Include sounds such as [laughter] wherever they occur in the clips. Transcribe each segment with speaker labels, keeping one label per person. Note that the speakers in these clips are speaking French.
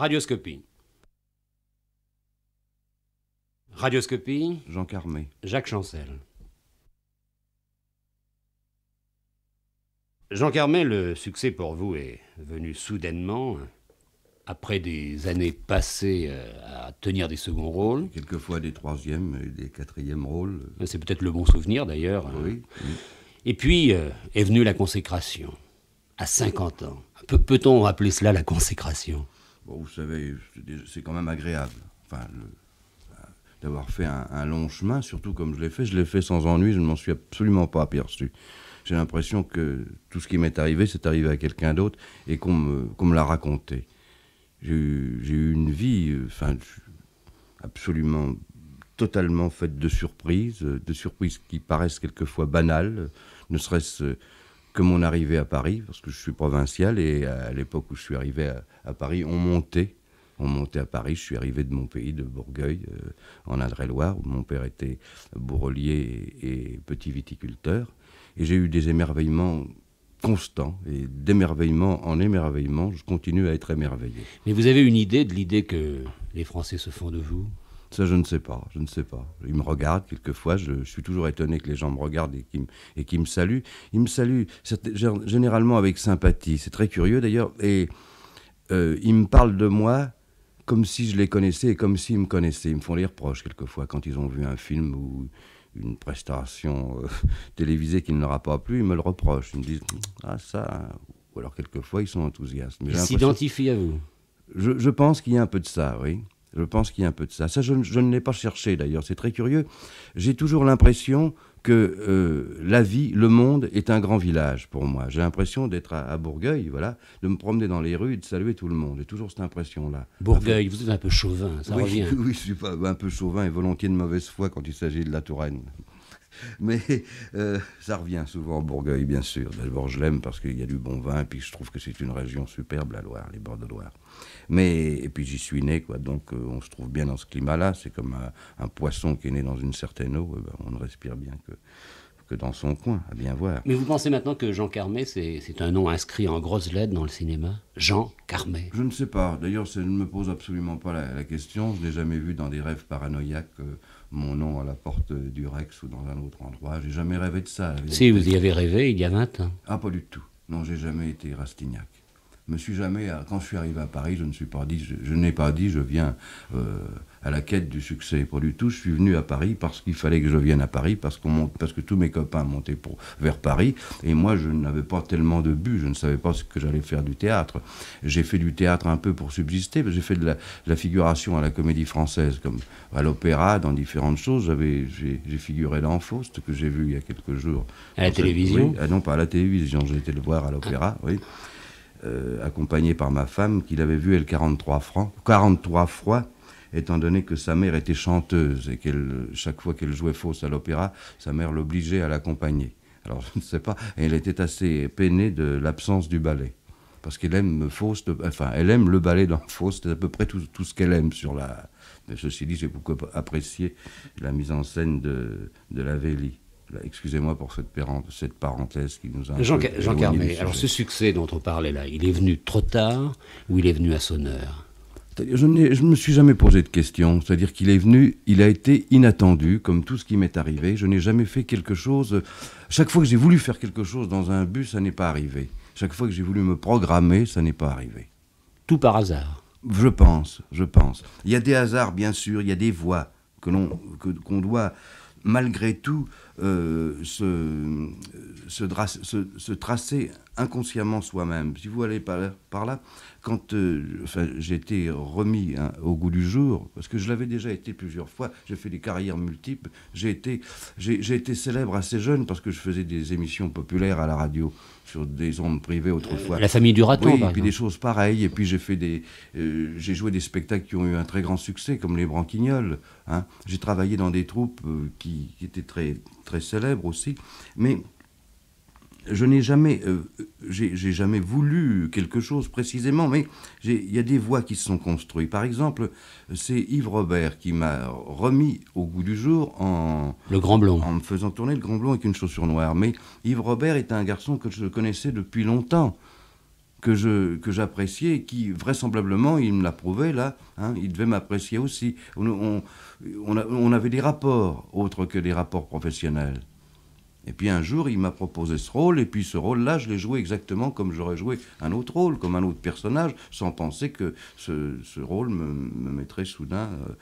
Speaker 1: Radioscopie. Radioscopie. Jean Carmé. Jacques Chancel. Jean Carmé, le succès pour vous est venu soudainement, après des années passées euh, à tenir des seconds rôles. Quelquefois des troisièmes et des quatrièmes rôles. C'est peut-être le bon souvenir d'ailleurs. Hein. Oui, Et puis euh, est venue la
Speaker 2: consécration, à 50 ans. Peut-on appeler cela la consécration vous savez, c'est quand même agréable. Enfin, euh, d'avoir fait un, long chemin, surtout comme je l'ai fait, je l'ai fait sans ennui, je ne m'en suis absolument pas aperçu. J'ai l'impression que tout ce qui m'est arrivé, c'est arrivé à quelqu'un d'autre et qu'on me, l'a raconté. J'ai eu une vie euh, enfin, absolument, totalement faite de surprises, euh, de surprises qui paraissent quelquefois banales, ne serait-ce que mon arrivée à Paris, parce que je suis provincial et à l'époque où je suis arrivé à, Paris, on montait. On montait à Paris, je suis arrivé de mon pays, de Bourgueil, euh, en Indre-et-Loire, où mon père était bourrelier et, petit viticulteur. Et j'ai eu des émerveillements constants, et d'émerveillement en émerveillement, je continue à être émerveillé. Mais vous avez
Speaker 1: une idée de l'idée que les Français se font de vous
Speaker 2: ça, je ne sais pas. Je ne sais pas. Ils me regardent quelquefois. Je, suis toujours étonné que les gens me regardent et qu'ils me, qui me saluent. Ils me saluent généralement avec sympathie. C'est très curieux d'ailleurs. Et euh, ils me parlent de moi comme si je les connaissais et comme s'ils me connaissaient. Ils me font les reproches quelquefois quand ils ont vu un film ou une prestation euh, [laughs] télévisée qui ne leur a pas plu. Ils me le reprochent. Ils me disent Ah, ça. Ou alors quelquefois ils sont enthousiastes. Mais ils s'identifient à vous. Je, je pense qu'il y a un peu de ça, oui. Je pense qu'il y a un peu de ça. Ça, je, ne l'ai pas cherché d'ailleurs, c'est très curieux. J'ai toujours l'impression que euh, la vie, le monde est un grand village pour moi. J'ai l'impression d'être à, Bourgueil, voilà, de me promener dans les rues et de saluer tout le monde. J'ai toujours cette impression-là. Bourgueil, vous êtes un peu chauvin, ça oui, revient. [laughs] Oui, je suis pas un peu chauvin et volontiers de mauvaise foi quand il s'agit de la Touraine. [laughs] Mais euh, ça revient souvent au Bourgogne, bien sûr. D'abord, je l'aime parce qu'il y a du bon vin, puis je trouve que c'est une région superbe, la Loire, les bords de Loire. Mais, et puis j'y suis né, quoi. Donc, euh, on se trouve bien dans ce climat-là. C'est comme un, poisson qui est né dans une certaine eau. Eh ben, on ne respire bien que que dans son coin, à bien voir. Mais vous
Speaker 1: pensez maintenant que Jean
Speaker 2: Carmet, c'est un nom inscrit en grosses lettres dans le cinéma Jean Carmet Je ne sais pas. D'ailleurs, ça ne me pose absolument pas la, question. Je n'ai jamais vu dans des rêves paranoïaques. Euh, mon nom à la porte du Rex ou dans un autre endroit. J'ai jamais rêvé de ça. Si, vous
Speaker 1: y avez rêvé il y a 20 ans.
Speaker 2: Ah, pas du tout. Non, j'ai jamais été Rastignac suis jamais, euh, quand je suis arrivé à Paris, je ne suis pas dit, je, n'ai pas dit, je viens euh, à la quête du succès. Pas du tout. Je suis venu à Paris parce qu'il fallait que je vienne à Paris, parce, qu'on monte, parce que tous mes copains montaient pour, vers Paris. Et moi, je n'avais pas tellement de but. Je ne savais pas ce que j'allais faire du théâtre. J'ai fait du théâtre un peu pour subsister. J'ai fait de la, figuration à la comédie française, comme à l'opéra, dans différentes choses. J'avais, J'ai figuré dans Faust, que j'ai vu il y a quelques jours. À la télévision ah Non, pas à la télévision. J'ai été le voir à l'opéra, oui. Euh, accompagné par ma femme, qu'il avait vu elle 43 francs, 43 fois, étant donné que sa mère était chanteuse et qu'elle, chaque fois qu'elle jouait fausse à l'opéra, sa mère l'obligeait à l'accompagner. Alors [laughs] je ne sais pas, elle était assez peinée de l'absence du ballet. Parce qu'elle aime Faust, enfin, elle aime le ballet dans Faust, c'est à peu près tout, ce qu'elle aime sur la. Ceci dit, j'ai beaucoup apprécié la mise en scène de, de la Vélie. Excusez-moi pour cette, parenthèse qui nous a. Jean, Jean alors ce succès
Speaker 1: dont on parlait là, il est venu trop tard ou il est venu à son
Speaker 2: heure je ne me suis jamais posé de question. C'est-à-dire qu'il est venu, il a été inattendu, comme tout ce qui m'est arrivé. Je n'ai jamais fait quelque chose. Chaque fois que j'ai voulu faire quelque chose dans un but, ça n'est pas arrivé. Chaque fois que j'ai voulu me programmer, ça n'est pas arrivé. Tout par hasard Je pense, je pense. Il y a des hasards, bien sûr, il y a des voies que l'on doit malgré tout euh, se, tracer inconsciemment soi-même. Si vous allez par, là, quand euh, j'ai été remis hein, au goût du jour, parce que je l'avais déjà été plusieurs fois, j'ai fait des carrières multiples, j'ai été, j'ai, été célèbre assez jeune parce que je faisais des émissions populaires à la radio sur des ondes privées autrefois. La famille du raton, oui, et puis des choses pareilles. Et puis j'ai fait des, euh, j'ai joué des spectacles qui ont eu un très grand succès, comme les Branquignols. Hein. J'ai travaillé dans des troupes euh, qui, qui, étaient très très célèbres aussi, mais je n'ai euh, jamais, voulu quelque chose précisément, mais il y a des voies qui se sont construites. Par exemple, c'est Yves Robert qui m'a remis au goût du jour en le Grand Blond, en me faisant tourner le Grand Blond avec une chaussure noire. Mais Yves Robert était un garçon que je connaissais depuis longtemps que je que j'appréciais, qui vraisemblablement il me l'approuvait là, hein, il devait m'apprécier aussi. on, avait des rapports autres que des rapports professionnels. Et puis un jour, il m'a proposé ce rôle, et puis ce rôle-là, je l'ai joué exactement comme j'aurais joué un autre rôle, comme un autre personnage, sans penser que ce, ce rôle me, me, mettrait soudain, euh,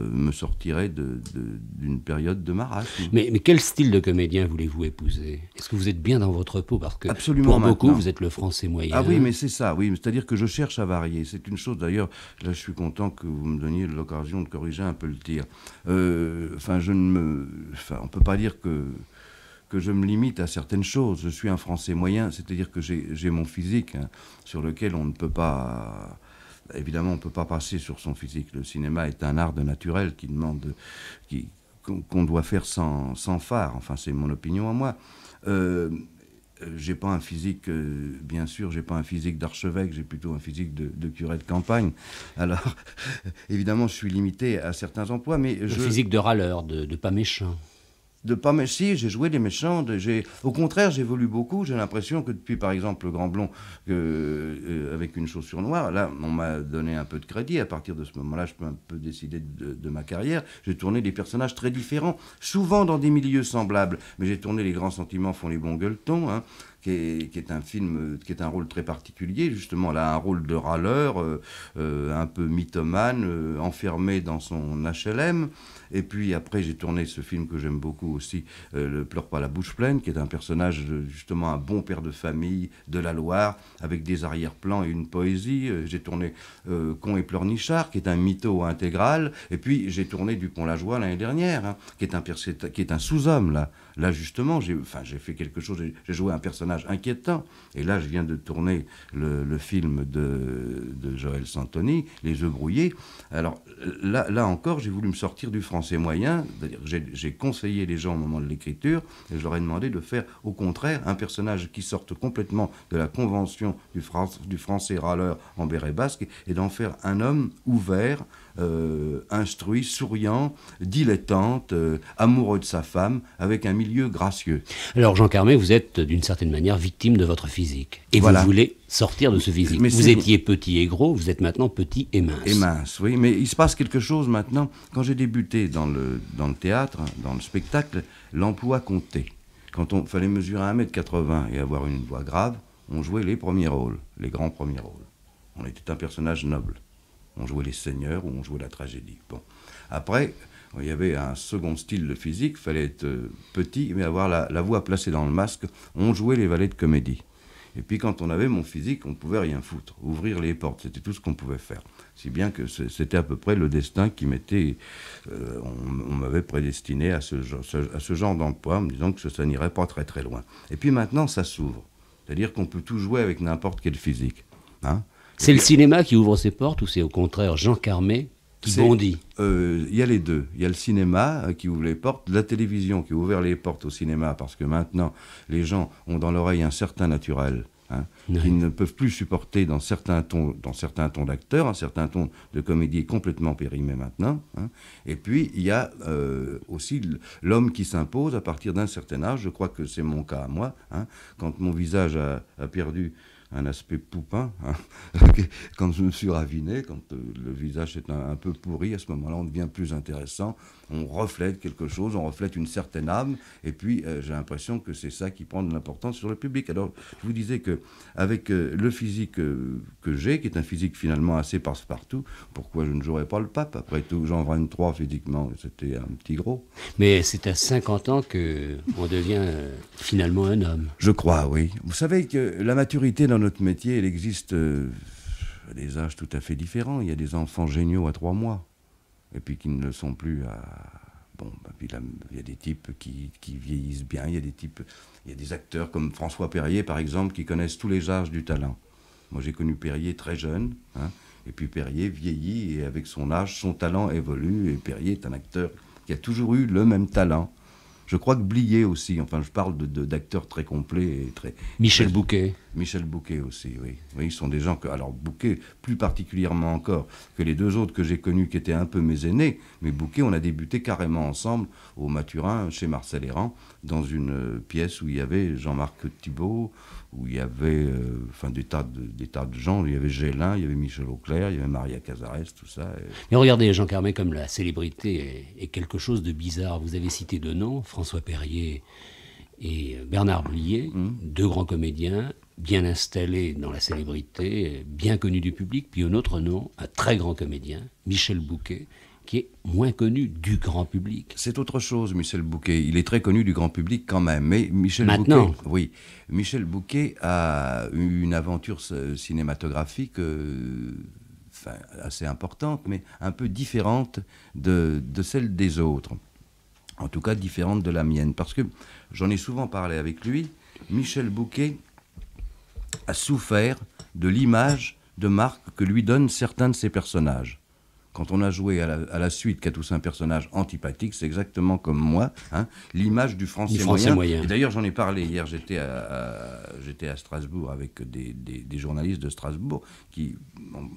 Speaker 2: euh, me sortirait d'une période de marasme. Mais, mais, quel style de comédien voulez-vous épouser Est-ce que vous êtes bien dans votre peau Parce que Absolument pour beaucoup, vous êtes le français moyen. Ah oui, mais c'est ça, oui. C'est-à-dire que je cherche à varier. C'est une chose, d'ailleurs, là, je suis content que vous me donniez l'occasion de corriger un peu le tir. Euh, enfin, je ne me... Enfin, on ne peut pas dire que que je me limite à certaines choses. Je suis un Français moyen, c'est-à-dire que j'ai mon physique hein, sur lequel on ne peut pas... Évidemment, on ne peut pas passer sur son physique. Le cinéma est un art de naturel qui demande, qui, qu'on doit faire sans, sans phare. Enfin, c'est mon opinion à moi. Euh, j'ai pas un physique, euh, bien sûr, j'ai pas un physique d'archevêque, j'ai plutôt un physique de, curé de campagne. [laughs] Alors, évidemment, je suis limité à certains emplois, mais je... physique de râleur, de pas méchant de pas mais si j'ai joué des méchants j'ai au contraire j'évolue beaucoup j'ai l'impression que depuis par exemple le grand blond euh, avec une chaussure noire là on m'a donné un peu de crédit à partir de ce moment-là je peux un peu décider de, ma carrière j'ai tourné des personnages très différents souvent dans des milieux semblables mais j'ai tourné les grands sentiments font les bons gueuletons hein, qui est, un film, qui est un rôle très particulier, justement. là un rôle de râleur, euh, euh, un peu mythomane, euh, enfermé dans son HLM. Et puis après, j'ai tourné ce film que j'aime beaucoup aussi, Le Pleure pas la bouche pleine, qui est un personnage, justement, un bon père de famille de la Loire, avec des arrière-plans et une poésie. J'ai tourné Con et Pleurnichard, qui est un mytho intégral. Et puis, j'ai tourné Du pont la joie l'année dernière, hein, qui est un, qui est un sous-homme, là. Là, justement, j'ai fait quelque chose, j'ai joué un personnage inquiétant. Et là, je viens de tourner le, film de, Joël Santoni, Les œufs brouillés. Alors là, là encore, j'ai voulu me sortir du français moyen. J'ai conseillé les gens au moment de l'écriture et je leur ai demandé de faire, au contraire, un personnage qui sorte complètement de la convention du, français râleur en béret basque et d'en faire un homme ouvert. Euh, instruit, souriant, dilettante, euh, amoureux de sa femme, avec un milieu gracieux. Alors Jean Carmé, vous êtes euh, d'une certaine manière victime de votre physique. Et vous voulez sortir de ce physique. vous étiez petit et gros, vous êtes maintenant petit et mince. Et mince, oui. Mais il se passe quelque chose maintenant. Quand j'ai débuté dans le, dans le théâtre, dans le spectacle, l'emploi comptait. Quand on fallait mesurer 1m80 et avoir une voix grave, on jouait les premiers rôles, les grands premiers rôles. On était un personnage noble. On jouait les seigneurs ou on jouait la tragédie. Bon. Après, il y avait un second style de physique, il fallait être euh, petit, mais avoir la, voix placée dans le masque. On jouait les valets de comédie. Et puis quand on avait mon physique, on pouvait rien foutre, ouvrir les portes, c'était tout ce qu'on pouvait faire. Si bien que c'était à peu près le destin qui m'était, euh, on, m'avait prédestiné à ce, genre d'emploi, me disant que ça n'irait pas très très loin. Et puis maintenant, ça s'ouvre, c'est-à-dire qu'on peut tout jouer avec n'importe quel physique. Hein. c'est le cinéma qui ouvre ses portes ou c'est au contraire Jean Carmet qui bondit Il euh, y a les deux. Il y a le cinéma euh, qui ouvre les portes, la télévision qui ouvre les portes au cinéma, parce que maintenant, les gens ont dans l'oreille un certain naturel. Hein, ne peuvent plus supporter dans certains tons, dans certains tons d'acteurs, un certain ton de comédie complètement périmé maintenant. Hein. Et puis il y a euh, aussi l'homme qui s'impose à partir d'un certain âge. Je crois que c'est mon cas à moi. Hein. quand mon visage a perdu un aspect poupin. Hein, [laughs] quand je me suis raviné, quand euh, le visage est un, peu pourri, à ce moment-là, on devient plus intéressant, on reflète quelque chose, on reflète une certaine âme, et puis euh, j'ai l'impression que c'est ça qui prend de l'importance sur le public. Alors, je vous disais que avec euh, le physique que j'ai, qui est un physique finalement assez passe-partout, pourquoi je ne jouerais pas le pape Après tout, Jean 23 physiquement, c'était un petit gros. Mais c'est à 50 ans que on devient finalement un homme. Je crois, oui. Vous savez que la maturité dans dans notre métier, il existe euh, des âges tout à fait différents. Il y a des enfants géniaux à trois mois, et puis qui ne le sont plus à. Bon, ben, puis il y a des types qui, vieillissent bien, il y a des types. Il y a des acteurs comme François Perrier, par exemple, qui connaissent tous les âges du talent. Moi, j'ai connu Perrier très jeune, hein, et puis Perrier vieillit, et avec son âge, son talent évolue, et Perrier est un acteur qui a toujours eu le même talent. Je crois que Blier aussi, enfin je parle d'acteurs de, très complets et très... Michel Bouquet. Michel Bouquet aussi, oui. oui. Ils sont des gens que... Alors Bouquet, plus particulièrement encore que les deux autres que j'ai connus qui étaient un peu mes aînés, mais Bouquet, on a débuté carrément ensemble au Maturin, chez Marcel Errand, dans une euh, pièce où il y avait Jean-Marc Thibault, où il y avait euh, enfin, des, tas de, des tas de gens. Il y avait Gélin, il y avait Michel Auclair, il y avait Maria
Speaker 1: Casares, tout ça. Mais regardez, Jean Carmet, comme la célébrité est, quelque chose de bizarre. Vous avez cité deux noms, François Perrier et Bernard Blier, hum. deux grands comédiens, bien installés dans la célébrité, bien connus du public, puis un autre nom, un très grand
Speaker 2: comédien, Michel Bouquet, qui est moins connu du grand public. C'est autre chose, Michel Bouquet. Il est très connu du grand public quand même. Mais Michel Bouquet, oui, Michel Bouquet a eu une aventure cinématographique. Euh, assez importante, mais un peu différente de celle des autres en tout cas différente de la mienne, parce que j'en ai souvent parlé avec lui, Michel Bouquet a souffert de l'image de marque que lui donnent certains de ses personnages quand on a joué à la, suite qu'à tous un personnage antipathique, c'est exactement comme moi, hein, l'image du français, moyen. Et d'ailleurs, j'en ai parlé hier, j'étais à, j'étais à Strasbourg avec des, journalistes de Strasbourg qui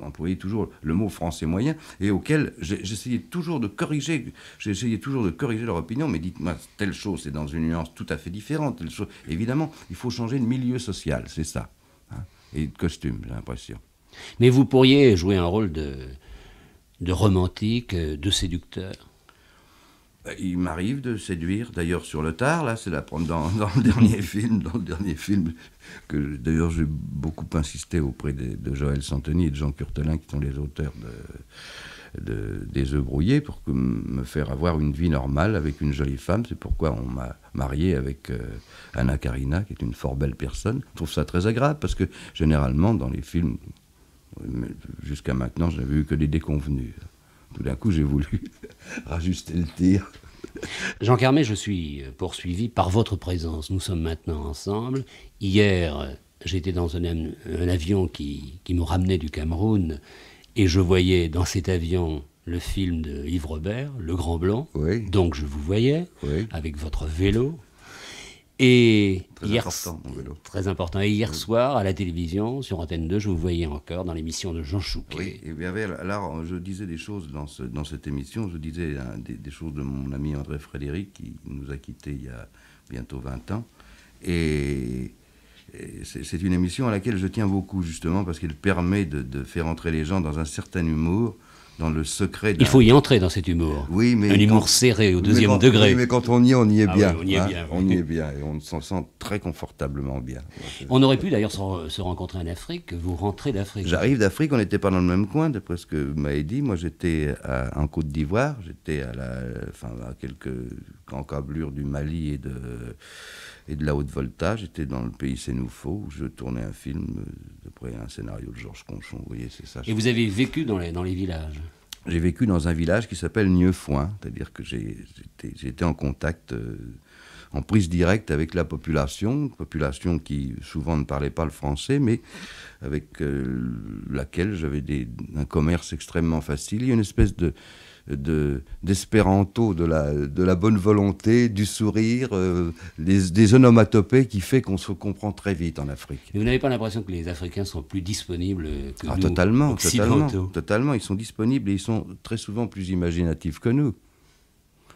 Speaker 2: employaient toujours le mot français moyen et auquel j'essayais toujours de corriger, j'essayais toujours de corriger leur opinion, mais dites-moi, telle chose, c'est dans une nuance tout à fait différente. Évidemment, il faut changer de milieu social, c'est ça. Hein, et de costume, j'ai l'impression. Mais vous pourriez jouer un rôle de, de romantique, euh, de séducteur bah, il m'arrive de séduire, d'ailleurs sur le tard, là, c'est la dans, [laughs] dans le dernier [laughs] film, dans le dernier film, que d'ailleurs j'ai beaucoup insisté auprès de, Joël Santoni et de Jean Curtelin, qui sont les auteurs de, des œufs brouillés, pour me faire avoir une vie normale avec une jolie femme. C'est pourquoi on m'a marié avec euh, Anna Karina, qui est une fort belle personne. Je trouve ça très agréable, parce que généralement, dans les films Jusqu'à maintenant, je n'avais eu que des déconvenus. Tout d'un coup, j'ai voulu [laughs] rajuster le tir. Jean
Speaker 1: Carmé, je suis poursuivi par votre présence. Nous sommes maintenant ensemble. Hier, j'étais dans un, avion qui, qui, me ramenait du Cameroun et je voyais dans cet avion le film de Yves Robert, Le Grand Blanc. Donc je vous voyais avec votre vélo, et hier, Très important. Et hier
Speaker 2: soir, à la télévision, sur Antenne 2, je vous voyais encore dans l'émission de Jean Chouquet. Oui, et je disais des choses dans, cette émission. Je disais hein, des, choses de mon ami André Frédéric, qui nous a quittés il y a bientôt 20 ans. Et, c'est une émission à laquelle je tiens beaucoup, justement, parce qu'elle permet de, de, faire entrer les gens dans un certain humour dans le secret. Il faut y entrer dans cet humour. Oui, mais un humour serré au deuxième degré. Oui, mais quand on y est, on y est ah hein. bien. on y est bien. On y est bien et on s'en sent très confortablement bien.
Speaker 1: On aurait pu d'ailleurs se, rencontrer en Afrique. Vous rentrez d'Afrique. J'arrive
Speaker 2: d'Afrique. On n'était pas dans le même coin, d'après ce que m'avez dit. Moi, j'étais en Côte d'Ivoire. J'étais à la, à quelques encablures du Mali et de et de la haute voltage. J'étais dans le pays Sénoufo où je tournais un film, d'après euh, un scénario de Georges Conchon. Vous voyez, c'est ça. Et vous avez
Speaker 1: vécu dans les, dans les villages
Speaker 2: J'ai vécu dans un village qui s'appelle Nieufoin, c'est-à-dire que j'étais en contact. Euh, en prise directe avec la population, population qui souvent ne parlait pas le français, mais avec euh, laquelle j'avais un commerce extrêmement facile. Il y a une espèce de, d'espéranto, de, la, bonne volonté, du sourire, euh, des onomatopées qui fait qu'on se comprend très vite en Afrique.
Speaker 1: vous n'avez pas l'impression que les Africains sont plus disponibles que ah, nous totalement,
Speaker 2: totalement, ils sont disponibles et ils sont très souvent plus imaginatifs que nous.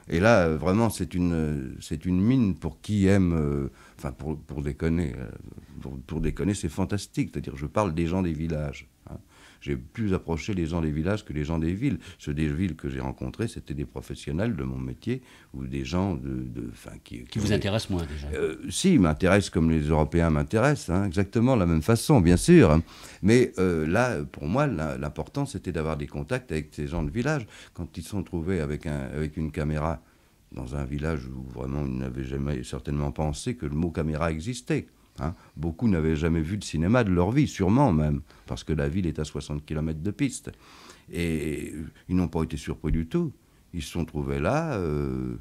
Speaker 2: Et là, euh, vraiment, c'est une, c'est une mine pour qui aime, euh, enfin pour, déconner, pour déconner, c'est fantastique. C'est-à-dire, je parle des gens des villages j'ai plus approché les gens des villages que les gens des villes. Ceux des villes que j'ai rencontrés, c'était des professionnels de mon métier ou des gens de, qui, vous intéressent
Speaker 1: moins déjà. Euh,
Speaker 2: si, ils m'intéressent comme les Européens m'intéressent, hein, exactement de la même façon, bien sûr. Mais euh, là, pour moi, l'important, c'était d'avoir des contacts avec ces gens de village. Quand ils sont trouvés avec, un, avec une caméra dans un village où vraiment ils n'avaient jamais certainement pensé que le mot caméra existait. Hein. Beaucoup n'avaient jamais vu de cinéma de leur vie, sûrement même, parce que la ville est à 60 km de piste. Et ils n'ont pas été surpris du tout. Ils se sont trouvés là, euh,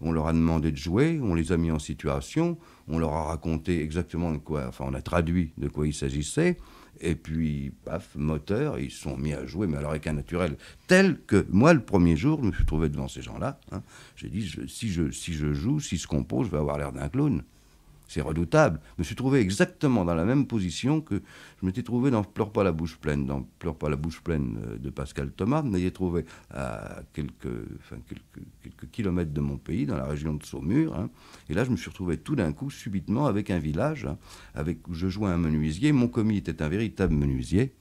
Speaker 2: on leur a demandé de jouer, on les a mis en situation, on leur a raconté exactement de quoi, enfin on a traduit de quoi il s'agissait, et puis, paf, moteur, ils se sont mis à jouer, mais alors avec un naturel tel que moi, le premier jour, je me suis trouvé devant ces gens-là. Hein. J'ai dit, si, je, si je joue, si je compose, je vais avoir l'air d'un clown c'est redoutable. Je me suis trouvé exactement dans la même position que je m'étais trouvé dans Pleure pas la bouche pleine, dans Pleure pas la bouche pleine euh, de Pascal Thomas. Je m'étais trouvé à quelques, quelques, kilomètres de mon pays, dans la région de Saumur. Hein. Et là, je me suis retrouvé tout d'un coup, subitement, avec un village, hein, avec où je jouais un menuisier. Mon commis était un véritable menuisier.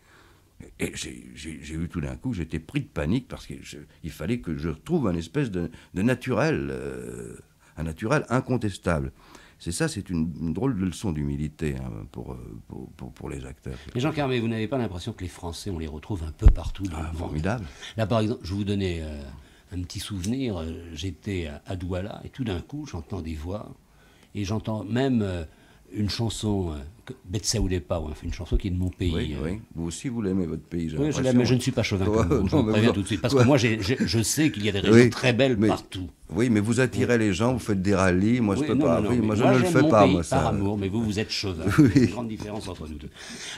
Speaker 2: Et j'ai eu tout d'un coup, j'étais pris de panique parce qu'il fallait que je trouve un espèce de, naturel, euh, un naturel incontestable. C'est ça, c'est une, drôle de leçon d'humilité hein, euh, pour, pour, les acteurs.
Speaker 1: Mais Jean Carmé, vous n'avez pas l'impression que les Français, on les retrouve un peu partout dans le ah, monde Formidable. Là, par exemple, je vous donnais euh, un petit souvenir. Euh, j'étais à Douala et tout d'un coup, j'entends des voix et j'entends même une chanson, euh,
Speaker 2: ou pas, enfin une chanson qui est de mon pays. Oui, euh. oui. Vous aussi, vous l'aimez, votre pays. Oui, je l'aime, mais je ne suis pas chauvin comme vous, je [laughs] vous préviens tout de suite. Parce que moi, je sais qu'il y a des régions très belles partout. Oui, mais vous attirez les gens, vous faites des rallyes, moi je ne peux pas. moi, je ne le fais mon pas, pays, moi, ça. Par amour, mais vous, vous êtes chauvin. Il y a une
Speaker 1: grande différence entre nous deux.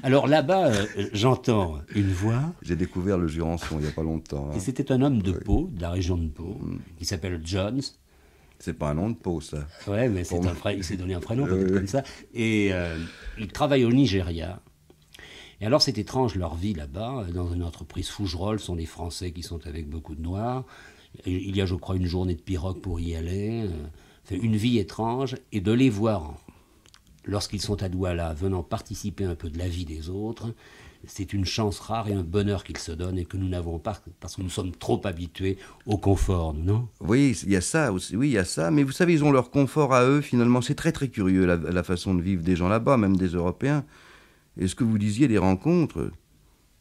Speaker 2: Alors là-bas, euh, j'entends une voix. J'ai découvert le Jurançon
Speaker 1: il n'y a pas longtemps. Hein. Et c'était un homme de Pau, de la région de Pau, mm. qui s'appelle Jones, c'est pas un nom de peau, ça. Ouais, mais c'est il s'est donné un prénom [laughs] comme ça. Et euh, ils il travaille au Nigeria. Et alors c'est étrange leur vie là-bas, euh, dans une entreprise ce sont des Français qui sont avec beaucoup de Noirs. Il y a, je crois, une journée de pirogue pour y aller. Euh. une vie étrange et de les voir lorsqu'ils sont à Douala, venant participer un peu de la vie des autres, c'est une chance rare et un bonheur qu'il se donne et que nous
Speaker 2: n'avons pas parce que nous sommes trop habitués au confort, non Oui, il y a ça aussi. Oui, il y a ça. Mais vous savez, ils ont leur confort à eux. Finalement, c'est très très curieux la, façon de vivre des gens là-bas, même des Européens. Et ce que vous disiez les rencontres,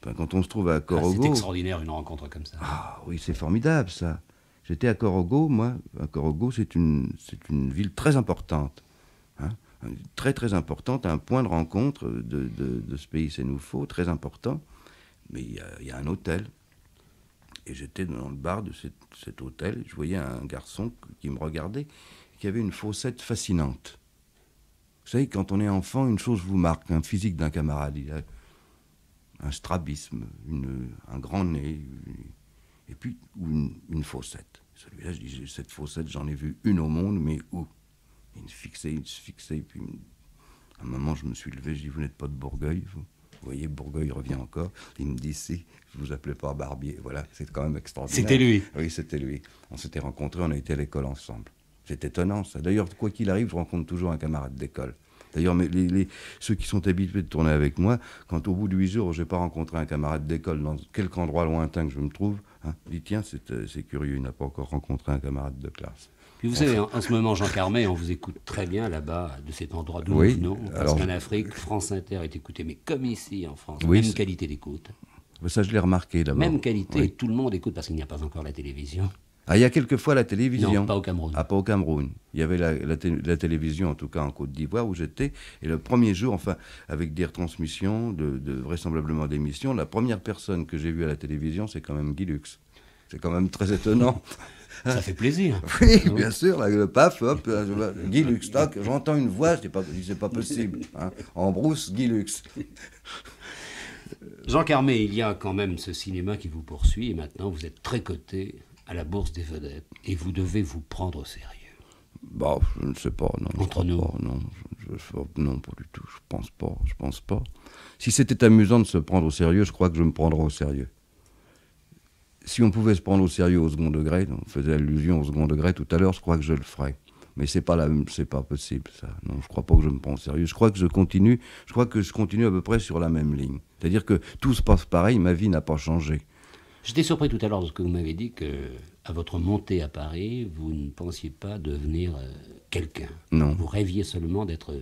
Speaker 2: quand on se trouve à ah, Corogo, c'est
Speaker 1: extraordinaire une rencontre comme ça. Ah
Speaker 2: oui, c'est formidable ça. J'étais à Corogo, moi. À Corogo, c'est une ville très importante très très importante, un point de rencontre de, ce pays c'est nous faux très important. Mais il y, a un hôtel. Et j'étais dans le bar de cet, hôtel, je voyais un garçon qui me regardait, qui avait une faussette fascinante. Vous savez, quand on est enfant, une chose vous marque, un physique d'un camarade, il a un strabisme, une, un grand nez, et puis une, une faussette. Celui-là, je disais, cette faussette, j'en ai vu une au monde, mais où il me fixait, il se fixait. Puis à un moment, je me suis levé, je dis Vous n'êtes pas de Bourgueil vous. voyez, Bourgueil revient encore. Il me dit Si, je vous appelais pas Barbier. Voilà, c'est quand même extraordinaire. C'était lui Oui, c'était lui. On s'était rencontrés, on a été à l'école ensemble. C'est étonnant, ça. D'ailleurs, quoi qu'il arrive, je rencontre toujours un camarade d'école. D'ailleurs, ceux qui sont habitués de tourner avec moi, quand au bout de huit jours, je n'ai pas rencontré un camarade d'école dans quelque endroit lointain que je me trouve, hein, dit tiens, euh, c'est curieux, il n'a pas encore rencontré un camarade de classe. Puis vous savez,
Speaker 1: en, ce moment, Jean Carmet, on vous écoute très bien là-bas, de cet endroit d'où oui, nous venons. Parce qu'en Afrique, France Inter est écoutée, mais comme ici en France, même qualité d'écoute.
Speaker 2: Ça, je l'ai remarqué d'abord. Même qualité,
Speaker 1: tout le monde écoute parce qu'il n'y a pas encore la télévision.
Speaker 2: Ah, il y a quelquefois la télévision. pas au Cameroun. Ah, pas au Cameroun. Il y avait la, la, télévision, en tout cas en Côte d'Ivoire, où j'étais. Et le premier jour, enfin, avec des retransmissions, de, vraisemblablement d'émissions, la première personne que j'ai vue à la télévision, c'est quand même Guy Lux. C'est quand même très étonnant. [laughs] Ça hein fait plaisir. [laughs] Ah oui, bien sûr, le paf, hop, Guy Luxtock, j'entends une voix, je dis pas, c'est pas possible. Hein. En brousse, Guy Lux. Euh,
Speaker 1: Jean Carmé, il y a quand même ce cinéma qui vous poursuit et maintenant vous êtes très coté à la bourse des vedettes
Speaker 2: et vous devez vous prendre au sérieux. Bah, je ne sais pas, non. Entre nous. non, non, pas du tout. Je pense pas, je pense pas. Si c'était amusant de se prendre au sérieux, je crois que je me prendrais au sérieux si on pouvait se prendre au sérieux au second degré, on faisait allusion au second degré tout à l'heure, je crois que je le ferais. Mais c'est pas la, c'est pas possible ça. Non, je crois pas que je me prends au sérieux. Je crois que je continue, je crois que je continue à peu près sur la même ligne. C'est-à-dire que tout se passe pareil, ma vie n'a pas changé.
Speaker 1: J'étais surpris tout à l'heure ce que vous m'avez dit que à votre montée à Paris, vous ne pensiez pas devenir euh, quelqu'un. Non. Vous rêviez seulement d'être. Euh,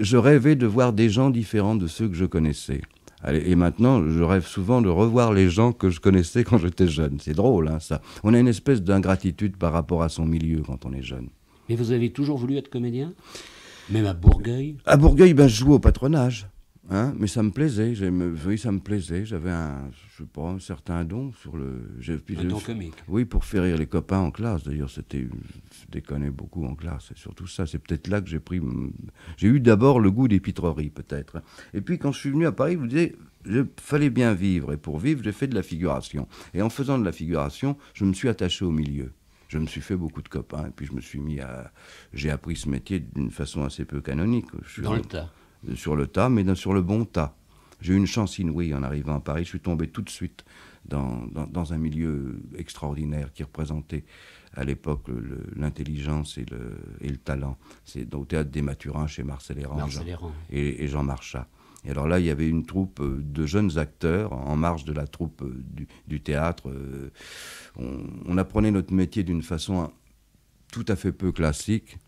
Speaker 2: je rêvais de voir des gens différents de ceux que je connaissais. Et maintenant, je rêve souvent de revoir les gens que je connaissais quand j'étais jeune. C'est drôle, hein, ça. On a une espèce d'ingratitude par rapport à son milieu quand on est jeune.
Speaker 1: Mais vous avez toujours voulu être comédien Même à Bourgueil
Speaker 2: À Bourgueil, ben, je joue au patronage. Hein? mais ça me plaisait, oui, ça me plaisait. J'avais un, je sais pas, un certain don sur le. Un don comique. Oui, pour faire rire les copains en classe. D'ailleurs, c'était, je déconnais beaucoup en classe. c'est surtout ça, c'est peut-être là que j'ai pris. J'ai eu d'abord le goût des pitreries, peut-être. Et puis, quand je suis venu à Paris, vous me il je, fallait bien vivre. Et pour vivre, j'ai fait de la figuration. Et en faisant de la figuration, je me suis attaché au milieu je me suis fait beaucoup de copains, et puis je me suis mis à. J'ai appris ce métier d'une façon assez peu canonique. Je dans le tas sur le tas, mais sur le bon tas. J'ai eu une chance inouïe en arrivant à Paris. Je suis tombé tout de suite dans, un milieu extraordinaire qui représentait à l'époque l'intelligence et le, et le, talent. C'est au théâtre des Maturins chez Marcel Héran, Et, Jean Marchat. Et alors là, il y avait une troupe euh, de jeunes acteurs en marge de la troupe euh, du, théâtre. Euh, on apprenait notre métier d'une façon tout à fait peu classique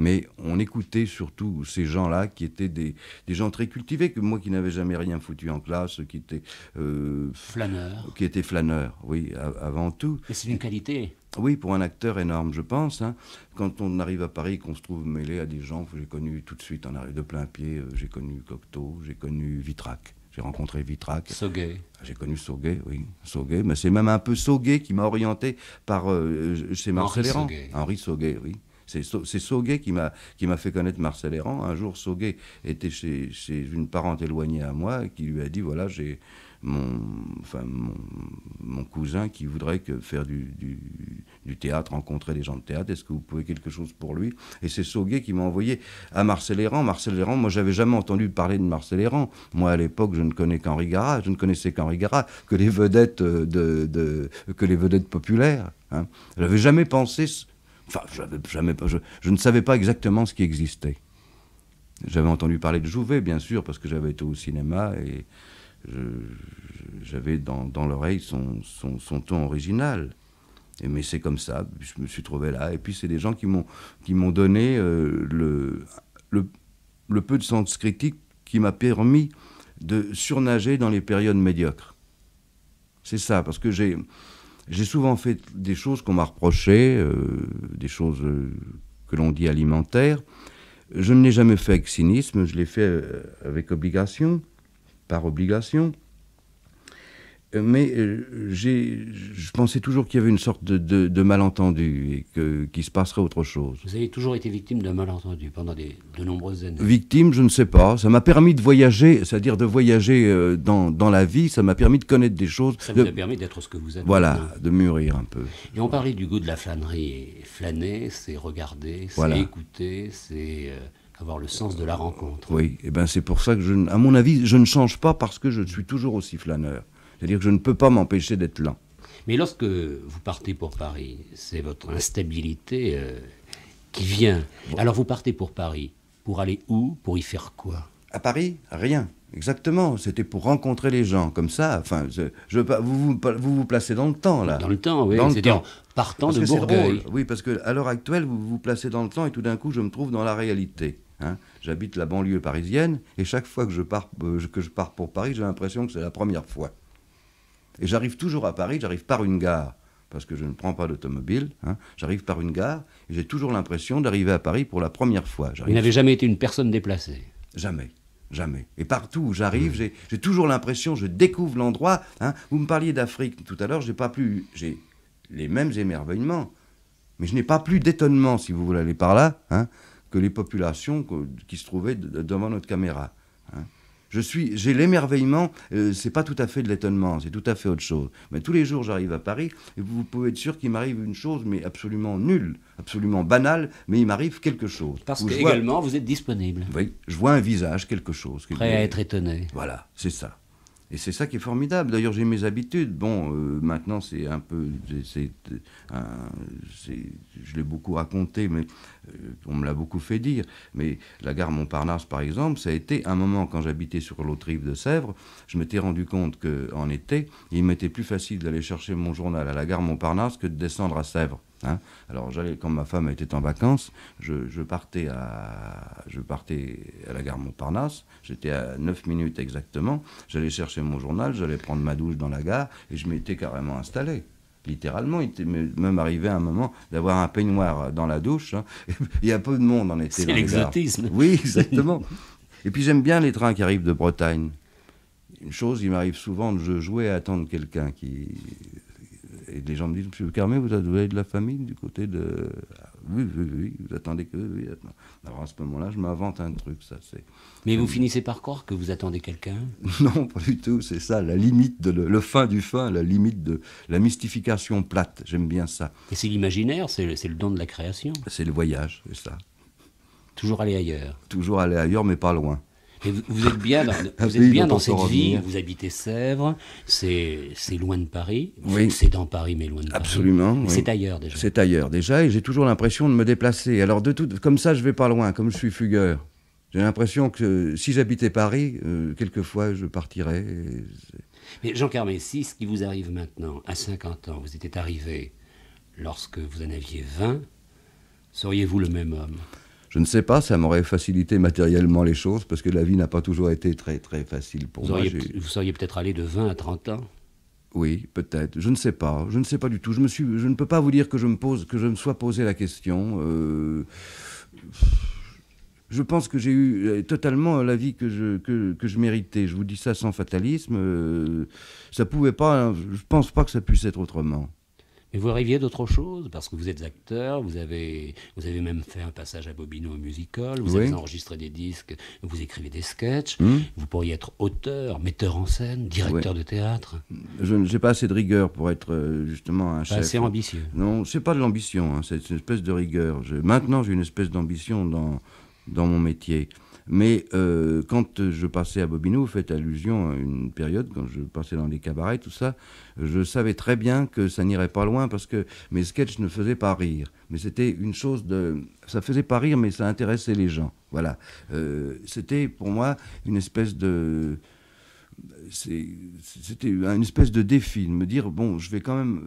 Speaker 2: mais on écoutait surtout ces gens-là qui étaient des, gens très cultivés, que moi qui n'avais jamais rien foutu en classe, qui étaient euh, flâneurs, qui étaient flâneurs, oui, avant tout. c'est une qualité. Oui, pour un acteur énorme, je pense. Hein. Quand on arrive à Paris, qu'on se trouve mêlé à des gens que j'ai connu tout de suite en arrière de plein pied, euh, j'ai connu Cocteau, j'ai connu Vitrac. J'ai rencontré Vitrac. Sauguet. J'ai connu Sauguet, oui. mais c'est même un peu Sauguet qui m'a orienté par euh, chez Henri Sauguet, oui. C'est Sauguet qui m'a qui m'a fait connaître Marcel Errand. Un jour, Sauguet était chez, une parente éloignée à moi qui lui a dit voilà, j'ai mon, enfin, mon, cousin qui voudrait faire du, du, théâtre, rencontrer des gens de théâtre, est-ce que vous pouvez quelque chose pour lui Et c'est Sauguet qui m'a envoyé à Marcel Errand. Marcel Errand, moi j'avais jamais entendu parler de Marcel Errand. Moi à l'époque, je ne connaissais qu'Henri Garat, je ne connaissais qu'Henri Garat, que les vedettes euh, de, que les vedettes populaires. Hein. Je n'avais jamais pensé Enfin, jamais, je, ne savais pas exactement ce qui existait. J'avais entendu parler de Jouvet, bien sûr, parce que j'avais été au cinéma et j'avais dans, l'oreille son, son, ton original. mais c'est comme ça, je me suis trouvé là. Et puis, c'est des gens qui m'ont donné euh, le, le, peu de sens critique qui m'a permis de surnager dans les périodes médiocres. C'est ça, parce que j'ai j'ai souvent fait des choses qu'on m'a reprochées, euh, des choses euh, que l'on dit alimentaires. Je ne l'ai jamais fait avec cynisme, je l'ai fait euh, avec obligation, par obligation. Euh, mais euh, je pensais toujours qu'il y avait une sorte de, malentendu et que, qu'il se passerait autre chose.
Speaker 1: Vous avez toujours été victime d'un malentendu pendant de nombreuses années
Speaker 2: Victime, je ne sais pas. Ça m'a permis de voyager, c'est-à-dire de voyager euh, dans, dans la vie, ça m'a permis de connaître des choses. Ça de... vous a permis d'être ce que vous êtes. Voilà, de mûrir un peu.
Speaker 1: Et on parlait du goût de la flânerie. flâner, c'est regarder, c'est écouter, c'est avoir le sens de la rencontre.
Speaker 2: Oui, et ben c'est pour ça que, je, à mon avis, je ne change pas parce que je suis toujours aussi flâneur. C'est-à-dire que je ne peux pas m'empêcher d'être lent.
Speaker 1: Mais lorsque vous partez pour Paris, c'est votre instabilité euh,
Speaker 2: qui vient. Alors vous partez pour Paris. Pour aller où Pour y faire quoi À Paris, rien. Exactement, c'était pour rencontrer les gens, comme ça. Enfin, je, vous, vous, vous, vous placez dans le temps, là. Dans le temps, oui. cest En partant de Bourgogne. Oui, parce qu'à l'heure actuelle, vous vous placez dans le temps et tout d'un coup, je me trouve dans la réalité. Hein. J'habite la banlieue parisienne et chaque fois que je pars, euh, que je pars pour Paris, j'ai l'impression que c'est la première fois. Et j'arrive toujours à Paris, j'arrive par une gare, parce que je ne prends pas d'automobile, hein. j'arrive par une gare, et j'ai toujours l'impression d'arriver à Paris pour la première fois. Vous n'avez jamais été une personne déplacée Jamais. Jamais. Et partout où j'arrive, j'ai toujours l'impression, je découvre l'endroit. Hein. Vous me parliez d'Afrique tout à l'heure, j'ai pas plus, j'ai les mêmes émerveillements, mais je n'ai pas plus d'étonnement, si vous voulez aller par là, hein, que les populations qui se trouvaient devant notre caméra je suis, j'ai l'émerveillement. Euh, c'est pas tout à fait de l'étonnement, c'est tout à fait autre chose. Mais tous les jours, j'arrive à Paris et vous pouvez être sûr qu'il m'arrive une chose, mais absolument nulle, absolument banale, mais il m'arrive quelque chose. Parce que également, vous êtes disponible. Oui, je vois un visage, quelque chose. Prêt à être étonné. Voilà, c'est ça. Et c'est ça qui est formidable. D'ailleurs, j'ai mes habitudes. Bon, euh, maintenant, c'est un peu. je l'ai beaucoup raconté, mais euh, on me l'a beaucoup fait dire, mais la gare Montparnasse, par exemple, ça a été un moment quand j'habitais sur l'autre rive de Sèvres, je m'étais rendu compte qu'en été, il m'était plus facile d'aller chercher mon journal à la gare Montparnasse que de descendre à Sèvres. Hein. Alors j'allais quand ma femme était en vacances, je, partais, à, je partais à la gare Montparnasse, j'étais à 9 minutes exactement, j'allais chercher mon journal, j'allais prendre ma douche dans la gare et je m'étais carrément installé littéralement. Il était même arrivé à un moment d'avoir un peignoir dans la douche. Hein. [laughs] Il y a peu de monde en été. C'est l'exotisme. Oui, exactement. [laughs] Et puis j'aime bien les trains qui arrivent de Bretagne. Une chose, il m'arrive souvent de jouer à attendre quelqu'un qui et les gens me disent, Monsieur Carmé, vous avez de la famille du côté de... Ah, oui, oui, oui, vous attendez que... Alors à ce moment-là, je m'invente un truc, ça c'est... Mais vous euh, finissez par croire que vous attendez quelqu'un [laughs] Non, pas du tout, c'est ça, la limite, de le, fin du fin, la limite de la mystification plate, j'aime bien ça. Et c'est l'imaginaire, c'est le don de la création. C'est le voyage, c'est ça. Toujours aller ailleurs. Toujours aller ailleurs, mais pas loin
Speaker 1: vous, êtes bien dans, [laughs] ah bien dans cette ville, vous habitez Sèvres, c'est loin de Paris, oui. c'est dans Paris mais loin de Paris. Absolument. C'est ailleurs déjà.
Speaker 2: C'est ailleurs déjà et j'ai toujours l'impression de me déplacer. Alors de tout, comme ça je vais pas loin, comme je suis fugueur. J'ai l'impression que si j'habitais Paris, euh, quelquefois je partirais.
Speaker 1: Mais Jean si ce qui vous arrive maintenant, à 50 ans, vous étiez arrivé lorsque vous en aviez 20, seriez-vous le même homme
Speaker 2: je ne sais pas, ça m'aurait facilité matériellement les choses parce que la vie n'a pas toujours été très très facile pour vous moi.
Speaker 1: vous seriez peut-être allé de 20 à 30 ans
Speaker 2: oui, peut-être. Je ne sais pas. Je ne sais pas du tout. Je, suis, je ne peux pas vous dire que je me, pose, que je me sois posé la question. Euh, je pense que j'ai eu euh, totalement la vie que je, que, je méritais. Je vous dis ça sans fatalisme. Je euh, ça pouvait pas. Je pense pas que ça puisse être autrement.
Speaker 1: Mais vous rêviez d'autre chose parce que vous êtes acteur, vous avez, vous avez même fait un passage à Bobino au musical, vous avez enregistré des disques, vous écrivez des sketchs, hmm.
Speaker 2: vous pourriez être auteur,
Speaker 1: metteur en scène, directeur de théâtre.
Speaker 2: Je n'ai pas assez de rigueur pour être euh, justement un chef. Pas assez ambitieux. Non, c'est pas de l'ambition, hein, c'est une espèce de rigueur. maintenant, j'ai une espèce d'ambition dans, dans mon métier. Mais euh, quand je passais à Bobino, vous faites allusion à une période, quand je passais dans les cabarets, tout ça, je savais très bien que ça n'irait pas loin parce que mes sketchs ne faisaient pas rire. Mais c'était une chose de. Ça faisait pas rire, mais ça intéressait les gens. Voilà. Euh, c'était pour moi une espèce de c'était une espèce de défi de me dire bon je vais quand même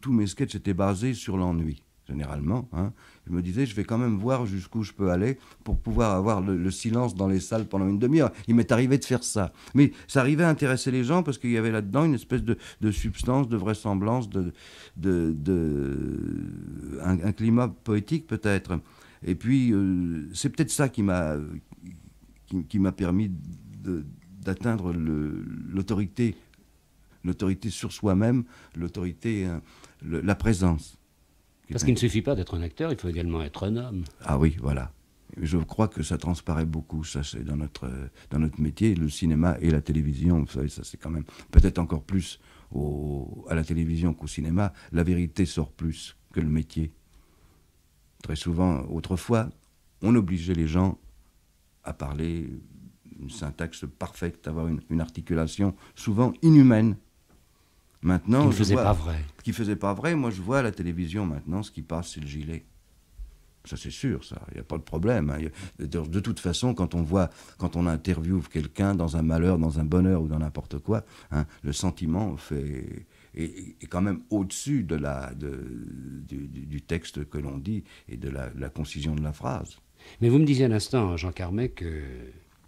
Speaker 2: tous mes sketchs étaient basés sur l'ennui généralement hein, je me disais, je vais quand même voir jusqu'où je peux aller pour pouvoir avoir le, silence dans les salles pendant une demi-heure. Il m'est arrivé de faire ça. Mais ça arrivait à intéresser les gens parce qu'il y avait là-dedans une espèce de, substance, de vraisemblance, de, de, un, climat poétique peut-être. Et puis, euh, c'est peut-être ça qui m'a qui, qui m'a permis d'atteindre l'autorité l'autorité sur soi-même, l'autorité, hein, la présence. Parce qu'il ne
Speaker 1: suffit pas d'être un acteur, il faut également être un homme.
Speaker 2: Ah oui, voilà. Je crois que ça transparaît beaucoup, ça c'est dans notre, dans notre métier, le cinéma et la télévision, vous savez, ça c'est quand même peut-être encore plus à la télévision qu'au cinéma, la vérité sort plus que le métier. Très souvent, autrefois, on obligeait les gens à parler une syntaxe parfaite, avoir une articulation souvent inhumaine. Maintenant, qui ne faisait pas vrai. Qui faisait pas vrai. Moi, je vois à la télévision maintenant ce qui passe, c'est le gilet. Ça, c'est sûr, ça. Il n'y a pas de problème. Hein. De toute façon, quand on voit, quand on interviewe quelqu'un dans un malheur, dans un bonheur ou dans n'importe quoi, hein, le sentiment fait, est, quand même au-dessus de la, du, texte que l'on dit et de la, la, concision de la phrase. Mais vous me disiez à l'instant, hein, Jean Carmet, que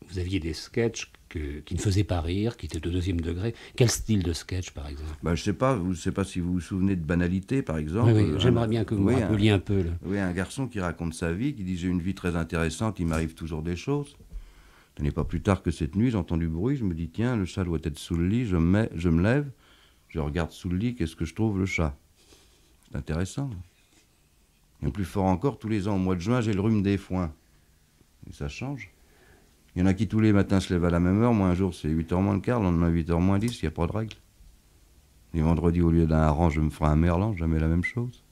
Speaker 2: vous
Speaker 1: aviez des sketchs qui ne faisaient pas rire, qui étaient de deuxième degré. Quel style de sketch, par exemple
Speaker 2: ben, Je ne sais, pas, vous, pas si vous vous souvenez de Banalité, par exemple. Oui, euh, J'aimerais bien que vous me rappeliez un, peu. Oui, un garçon qui raconte sa vie, qui dit J'ai une vie très intéressante, il m'arrive toujours des choses. Ce n'est pas plus tard que cette nuit, j'entends du bruit, je me dis Tiens, le chat doit être sous le lit, je mets, je me lève, je regarde sous le lit, qu'est-ce que je trouve Le chat. C'est intéressant. Et plus fort encore, tous les ans, au mois de juin, j'ai le rhume des foins. Et ça change. Il y en a qui tous les matins se lèvent à la même heure. Moi, un jour, c'est 8h moins le quart, le lendemain, 8h moins 10, il n'y a pas de règle. Les vendredis, au lieu d'un harangue, je me ferai un merlan, jamais la même chose.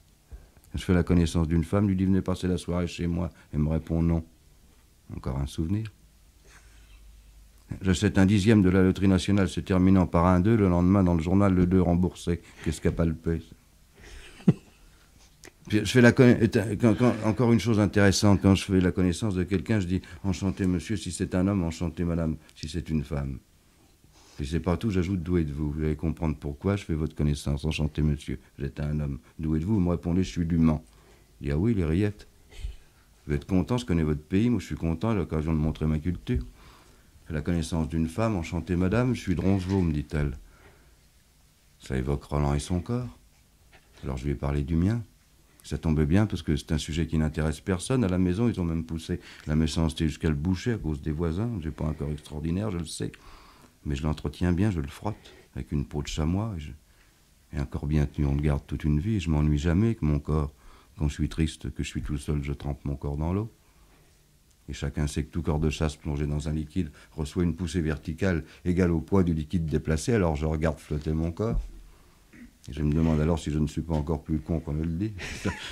Speaker 2: Je fais la connaissance d'une femme, lui dis venez passer la soirée chez moi. Elle me répond non. Encore un souvenir. Je J'achète un dixième de la loterie nationale se terminant par un 2, le lendemain dans le journal, le 2 remboursé. Qu'est-ce qu'a pas le je fais la encore une chose intéressante, quand je fais la connaissance de quelqu'un, je dis enchanté monsieur si c'est un homme, enchanté madame si c'est une femme. Et c'est partout, j'ajoute doué de vous Vous allez comprendre pourquoi je fais votre connaissance. Enchanté monsieur, vous êtes un homme. D'où êtes-vous Vous me répondez, je suis du Mans. Il dit ah oui, les rillettes. Vous êtes content, je connais votre pays, moi je suis content, l'occasion de montrer ma culture. la connaissance d'une femme, enchantée madame, je suis de me dit-elle. Ça évoque Roland et son corps. Alors je lui ai parlé du mien. Ça tombe bien parce que c'est un sujet qui n'intéresse personne. À la maison, ils ont même poussé la méchanceté jusqu'à le boucher à cause des voisins. J'ai pas un corps extraordinaire, je le sais. Mais je l'entretiens bien, je le frotte avec une peau de chamois. Et, encore un corps bien tenu, on le garde toute une vie. je m'ennuie jamais que mon corps. Quand je suis triste, que je suis tout seul, je trempe mon corps dans l'eau. Et chacun sait que tout corps de chasse plongé dans un liquide reçoit une poussée verticale égale au poids du liquide déplacé, alors je regarde flotter mon corps. Je me demande alors si je ne suis pas encore plus con qu'on ne le dit.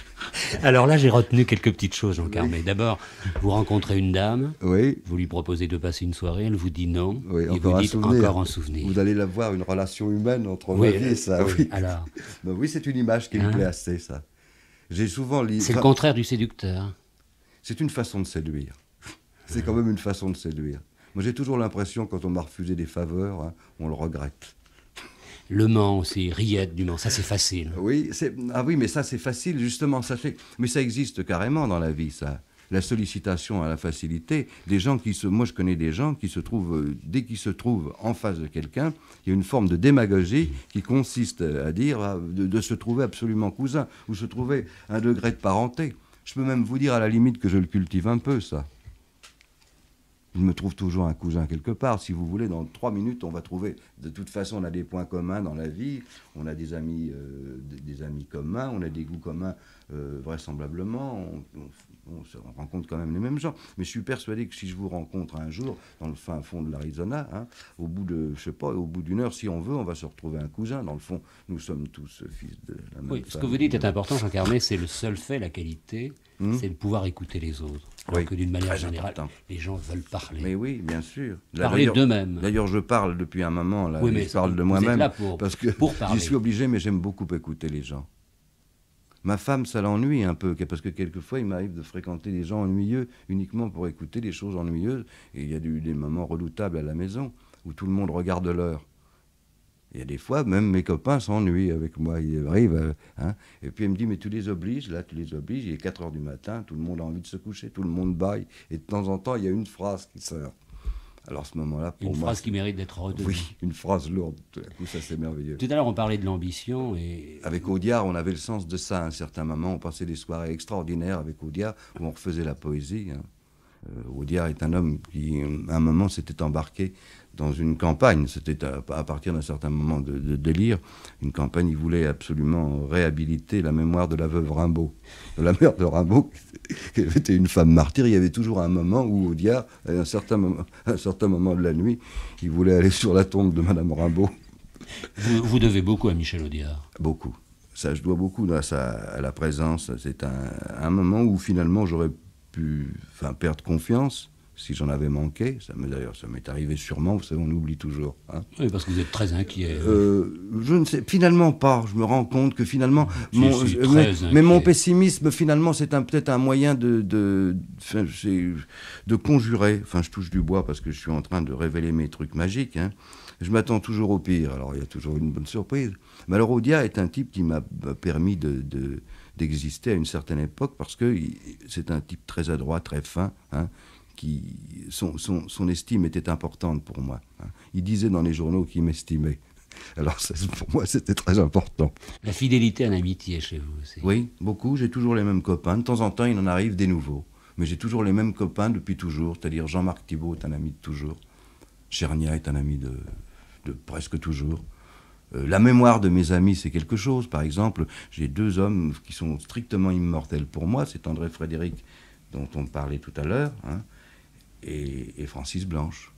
Speaker 2: [laughs]
Speaker 1: alors là, j'ai retenu quelques petites choses, Jean Carmé. D'abord, vous rencontrez une dame, oui. vous lui proposez de passer une
Speaker 2: soirée, elle vous dit non, et vous dites encore un souvenir. Vous allez la voir, une relation humaine entre vous et ça. Oui, [laughs] oui, c'est une image qui me hein plaît assez, ça. J'ai souvent C'est le contraire du séducteur. C'est une façon de séduire. C'est hein. quand même une façon de séduire. Moi, j'ai toujours l'impression, quand on m'a refusé des faveurs, hein, on le regrette. Le Mans c'est Riette du Mans, ça c'est facile. Oui, ah oui, mais ça c'est facile justement, sachez. Mais ça existe carrément dans la vie, ça. La sollicitation à la facilité, des gens qui se, moi je connais des gens qui se trouvent, euh, dès qu'ils se trouvent en face de quelqu'un, il y a une forme de démagogie qui consiste à dire ah, de, se trouver absolument cousin ou se trouver un degré de parenté. Je peux même vous dire à la limite que je le cultive un peu, ça. Je me trouve toujours un cousin quelque part. Si vous voulez, dans trois minutes, on va trouver. De toute façon, on a des points communs dans la vie, on a des amis, euh, des, amis communs, on a des goûts communs euh, vraisemblablement. On, se rencontre quand même les mêmes gens. Mais je suis persuadé que si je vous rencontre un jour dans le fin fond de l'Arizona, hein, au bout de, je sais pas, au bout d'une heure, si on veut, on va se retrouver un cousin. Dans le fond, nous sommes tous fils de la même oui, Ce que vous dites est important, Jean c'est le seul
Speaker 1: fait, la qualité, hmm?
Speaker 2: c'est de pouvoir écouter les autres que d'une manière générale,
Speaker 1: les gens veulent parler. Mais oui, bien sûr. parler
Speaker 2: d'eux-mêmes. D'ailleurs, je parle depuis un moment, là. je parle de moi-même. Parce que j'y suis obligé, mais j'aime beaucoup écouter les gens. Ma femme, ça l'ennuie un peu, parce que quelquefois, il m'arrive de fréquenter des gens ennuyeux uniquement pour écouter des choses ennuyeuses. Et il y a des moments redoutables à la maison où tout le monde regarde l'heure. Il y a des fois, même mes copains s'ennuient avec moi. Ils arrivent, euh, hein, et puis il me dit Mais tu les obliges, là, tu les obliges. Il est 4 heures du matin, tout le monde a envie de se coucher, tout le monde baille. Et de temps en temps, il y a une phrase qui sort. Alors, ce moment-là, pour une moi. Une phrase qui mérite d'être retenue. Oui, une phrase lourde. Tout à coup, ça, c'est merveilleux. Tout à l'heure, on parlait de l'ambition. et... Avec Audiard, on avait le sens de ça à un certain moment. On passait des soirées extraordinaires avec Audiard où on refaisait la poésie. Hein. Audiard euh, est un homme qui, à un moment, s'était embarqué dans une campagne. C'était à, partir d'un certain moment de, délire. Une campagne, il voulait absolument réhabiliter la mémoire de la veuve Rimbaud, de la mère de Rimbaud, [laughs] qui était une femme martyre. Il y avait toujours un moment où Audiard, à un certain moment, un certain moment de la nuit, il voulait aller sur la tombe de Madame Rimbaud. Vous, devez beaucoup à Michel Audiard. Beaucoup. Ça, je dois beaucoup à, sa, à la présence. C'est un, un moment où finalement j'aurais pu enfin, perdre confiance si j'en avais manqué, ça d'ailleurs ça m'est arrivé sûrement, vous savez, on oublie toujours. Hein.
Speaker 1: Oui, parce que vous êtes très inquiet. Euh,
Speaker 2: je ne sais, finalement pas, je me rends compte que finalement, euh, mais, mon pessimisme, finalement, c'est peut-être un moyen de, de, conjurer, enfin je touche du bois parce que je suis en train de révéler mes trucs magiques, hein. je m'attends toujours au pire, alors il y a toujours une bonne surprise. Mais Odia est un type qui m'a permis de d'exister à une certaine époque parce que c'est un type très adroit, très fin, hein, qui son, estime était importante pour moi. Hein. Il disait dans les journaux qu'il m'estimait. [laughs] Alors pour moi, c'était très important. La fidélité à l'amitié chez vous aussi. Oui, beaucoup. J'ai toujours les mêmes copains. De temps en temps, il en arrive des nouveaux. Mais j'ai toujours les mêmes copains depuis toujours. C'est-à-dire Jean-Marc Thibault est un ami de toujours. Chernia est un ami de, de presque toujours. Euh, la mémoire de mes amis, c'est quelque chose. Par exemple, j'ai deux hommes qui sont strictement immortels pour moi. C'est André Frédéric, dont on parlait tout à l'heure, hein, et, Francis Blanche.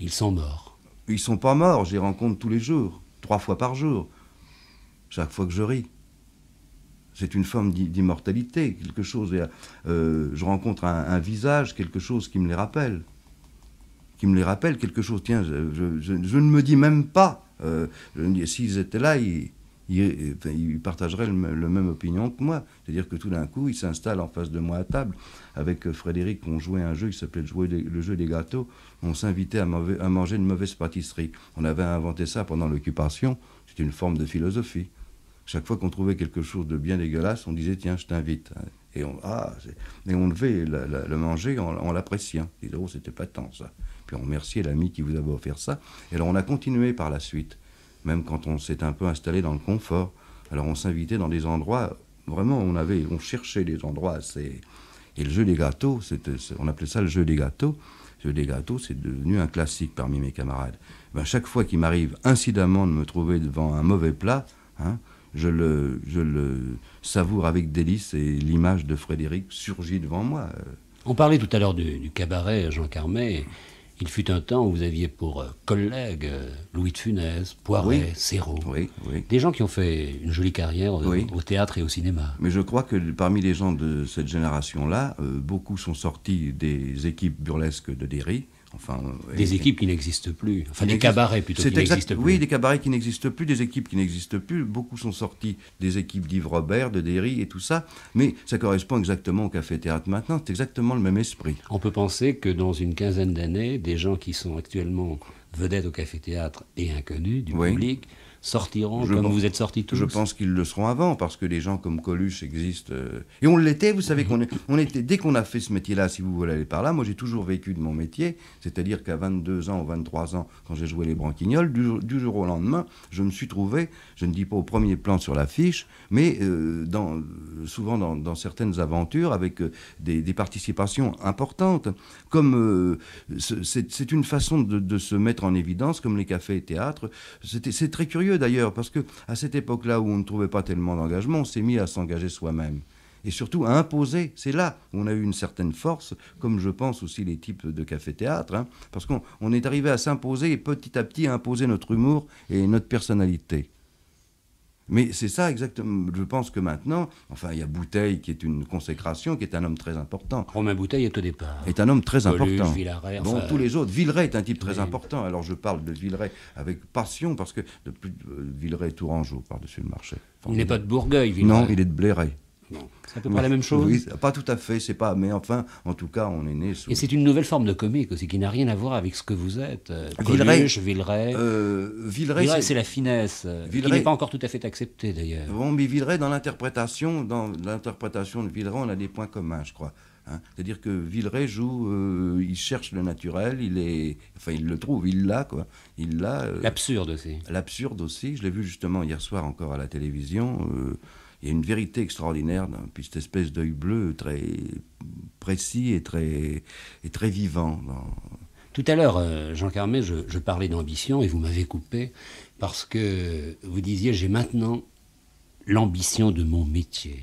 Speaker 2: Ils sont morts. Ils sont pas morts. Je rencontre tous les jours, trois fois par jour, chaque fois que je ris. C'est une forme d'immortalité, quelque chose. Euh, je rencontre un, visage, quelque chose qui me les rappelle. Qui me les rappelle, quelque chose. Tiens, je ne me dis même pas euh, S'ils étaient là, ils, ils, partageraient le, même opinion que moi. C'est-à-dire que tout d'un coup, ils s'installent en face de moi à table. Avec euh, Frédéric, on jouait un jeu qui s'appelait le, jeu des gâteaux. On s'invitait à, manger une mauvaise pâtisserie. On avait inventé ça pendant l'occupation. C'est une forme de philosophie. Chaque fois qu'on trouvait quelque chose de bien dégueulasse, on disait tiens, je t'invite et on, ah, devait le manger en, l'appréciant. Oh, c'était pas tant ça. Puis on remerciait l'ami qui vous avait offert ça. Et alors on a continué par la suite, même quand on s'est un peu installé dans le confort. Alors on s'invitait dans des endroits, vraiment, on, avait, on cherchait des endroits assez. Et le jeu des gâteaux, on appelait ça le jeu des gâteaux. Le jeu des gâteaux, c'est devenu un classique parmi mes camarades. Ben, chaque fois qu'il m'arrive incidemment de me trouver devant un mauvais plat, hein, je le, savoure avec délice et l'image de Frédéric surgit devant moi.
Speaker 1: On parlait tout à l'heure du, cabaret Jean Carmet. Il fut un temps où vous aviez pour euh, collègues euh, Louis de Funès, Poiret, Serrault. Des gens qui ont fait une jolie carrière euh, au théâtre et au
Speaker 2: cinéma. Mais je crois que parmi les gens de cette génération-là, beaucoup sont sortis des équipes burlesques de Derry euh, des équipes qui n'existent plus, enfin des cabarets plutôt qui n'existent plus. Oui, des cabarets qui n'existent plus, des équipes qui n'existent plus. Beaucoup sont sortis des équipes d'Yves Robert, de Derry et tout ça, mais ça correspond exactement au café-théâtre maintenant, c'est exactement le même esprit. On peut penser que dans une quinzaine d'années, des
Speaker 1: gens qui sont actuellement vedettes au café-théâtre et inconnus du public sortiront comme vous êtes sortis
Speaker 2: tous Je pense qu'ils le seront avant, parce que les gens comme Coluche existent. Euh, et on l'était, vous savez mhm. qu'on on était, dès qu'on a fait ce métier-là, si vous voulez aller par là, moi j'ai toujours vécu de mon métier, c'est-à-dire qu'à 22 ans ou 23 ans, quand j'ai joué les branquignols, du, jour au lendemain, je me suis trouvé, je ne dis pas au premier plan sur l'affiche, mais euh, dans, souvent dans, certaines aventures avec euh, des, participations importantes. Comme c'est une façon de, de se mettre en évidence, comme les cafés et théâtres, c'est très curieux d'ailleurs, parce que à cette époque-là où on ne trouvait pas tellement d'engagement, on s'est mis à s'engager soi-même et surtout à imposer. C'est là où on a eu une certaine force, comme je pense aussi les types de café-théâtre, hein, parce qu'on est arrivé à s'imposer et petit à petit à imposer notre humour et notre personnalité. Mais c'est ça exactement. Je pense que maintenant, enfin, il y a Bouteille qui est une consécration, qui est un homme très important. Romain Bouteille est au départ. Est un homme très important. Villaret, bon, tous les autres. Villeray est un type très important. Alors je parle de Villeray avec passion parce que de plus, euh, Villeray Tourangeau par-dessus le marché. il n'est pas de Bourgueil, Villeray. Non, il est de Blairay. C'est à peu la même chose Oui, pas tout à fait, c'est pas. Mais enfin, en tout cas, on est né sous. Et c'est une nouvelle forme de comique aussi, qui n'a rien à voir avec
Speaker 1: ce que vous êtes. Euh, euh, Villeray. Villeray. c'est la finesse, euh, Villeray, n'est pas
Speaker 2: encore tout à fait accepté d'ailleurs. Bon, mais Villeray, dans l'interprétation, dans l'interprétation de Villeray, on a des points communs, je crois. Hein. C'est-à-dire que Villeray joue, il cherche le naturel, il est, enfin il le trouve, il l'a quoi, il l'a. l'absurde aussi. L'absurde aussi. Je l'ai vu justement hier soir encore à la télévision il y a une vérité extraordinaire dans, puis cette espèce d'œil bleu très précis et très, très vivant. Tout à
Speaker 1: l'heure, euh, Jean Carmet, je, je parlais d'ambition et vous m'avez coupé parce que vous disiez
Speaker 2: j'ai maintenant l'ambition de mon métier.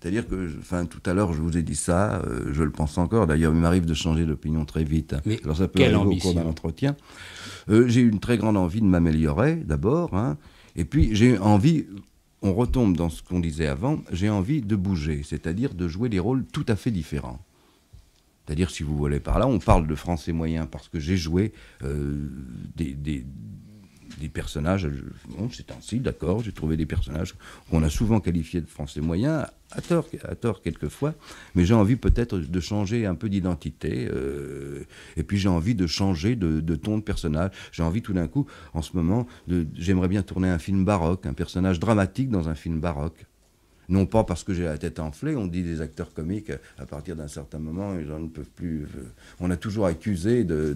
Speaker 2: C'est-à-dire que, enfin, tout à l'heure, je vous ai dit ça, euh, je le pense encore. D'ailleurs, il m'arrive de changer d'opinion très vite. Mais Alors, ça peut euh, j'ai une très grande envie de m'améliorer, d'abord. Hein, et puis, j'ai envie on retombe dans ce qu'on disait avant, j'ai envie de bouger, c'est-à-dire de jouer des rôles tout à fait différents. C'est-à-dire, si vous voulez par là, on parle de français moyen parce que j'ai joué euh, des, des personnages. Bon, c'est ainsi, d'accord, j'ai trouvé des personnages qu'on a souvent qualifiés de français moyens, à tort, à tort quelquefois, mais j'ai envie peut-être de changer un peu d'identité, euh, et puis j'ai envie de changer de, de ton de personnage. J'ai envie tout d'un coup, en ce moment, j'aimerais bien tourner un film baroque, un personnage dramatique dans un film baroque non pas parce que j'ai la tête enflée, on dit des acteurs comiques, à partir d'un certain moment, ils ne peuvent plus. Euh, on a toujours accusé de,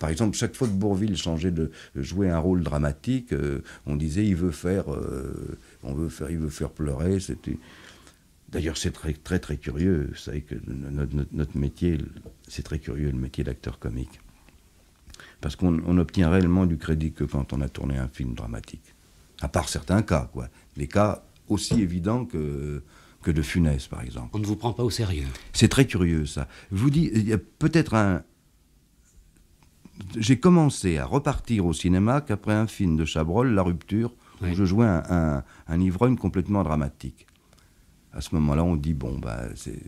Speaker 2: Par exemple, chaque fois que Bourville changeait de jouer un rôle dramatique, euh, on disait il veut faire. Euh, on veut faire, il veut faire pleurer. C'était. D'ailleurs, c'est très, très, très curieux. Vous savez que notre, notre métier, c'est très curieux, le métier d'acteur comique. Parce qu'on obtient réellement du crédit que quand on a tourné un film dramatique. À part certains cas, quoi. Les cas aussi évident que, que de Funès, par exemple. On ne
Speaker 1: vous prend pas au sérieux.
Speaker 2: C'est très curieux, ça. Je vous dis, il y a peut-être un. J'ai commencé à repartir au cinéma qu'après un film de Chabrol, La Rupture, où je jouais un, un, ivrogne complètement dramatique. À ce moment-là, on dit, bon, bah, c'est.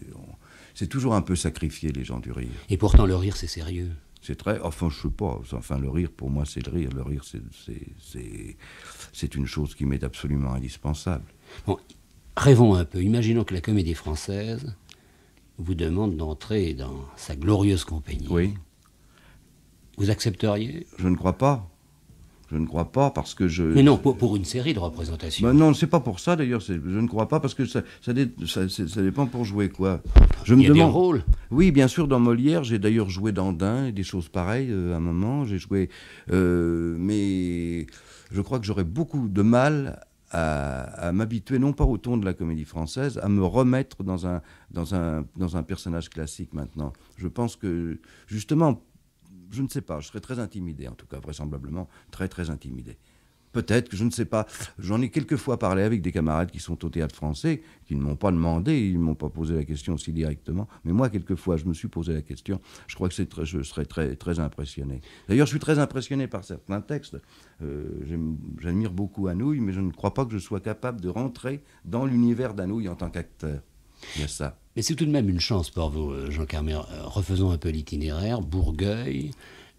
Speaker 2: C'est toujours un peu sacrifié, les gens du rire. Et pourtant, le rire, c'est sérieux. C'est très. Enfin, je ne sais pas. Enfin, le rire, pour moi, c'est le rire. Le rire, c'est une chose qui m'est absolument indispensable. Bon, rêvons un peu. Imaginons que la comédie française
Speaker 1: vous demande d'entrer dans sa glorieuse
Speaker 2: compagnie. Oui. Vous accepteriez Je ne crois pas. Je ne crois pas parce que je. Mais non, pour,
Speaker 1: une série de représentations. Non, ben
Speaker 2: non, c'est pas pour ça d'ailleurs. Je ne crois pas parce que ça, ça, dépend pour jouer quoi. Je Il y a demande. Des rôles. Oui, bien sûr, dans Molière, j'ai d'ailleurs joué d'Andin et des choses pareilles euh, à un moment. J'ai joué, euh, mais je crois que j'aurais beaucoup de mal à, m'habituer, non pas au ton de la comédie française, à me remettre dans un, dans un, dans un personnage classique maintenant. Je pense que, justement, je ne sais pas, je serais très intimidé, en tout cas, vraisemblablement, très, très intimidé. Peut-être que je ne sais pas. J'en ai quelquefois parlé avec des camarades qui sont au théâtre français, qui ne m'ont pas demandé, ils ne m'ont pas posé la question aussi directement. Mais moi, quelquefois, je me suis posé la question. Je crois que très, je serais très, très impressionné. D'ailleurs, je suis très impressionné par certains textes. Euh, j'admire beaucoup Anouilh, mais je ne crois pas que je sois capable de rentrer dans l'univers d'Anouilh en tant qu'acteur. Il y a ça. Mais c'est tout de même une chance pour vous, euh, Jean Carmé. Euh, refaisons un peu l'itinéraire. Bourgueil,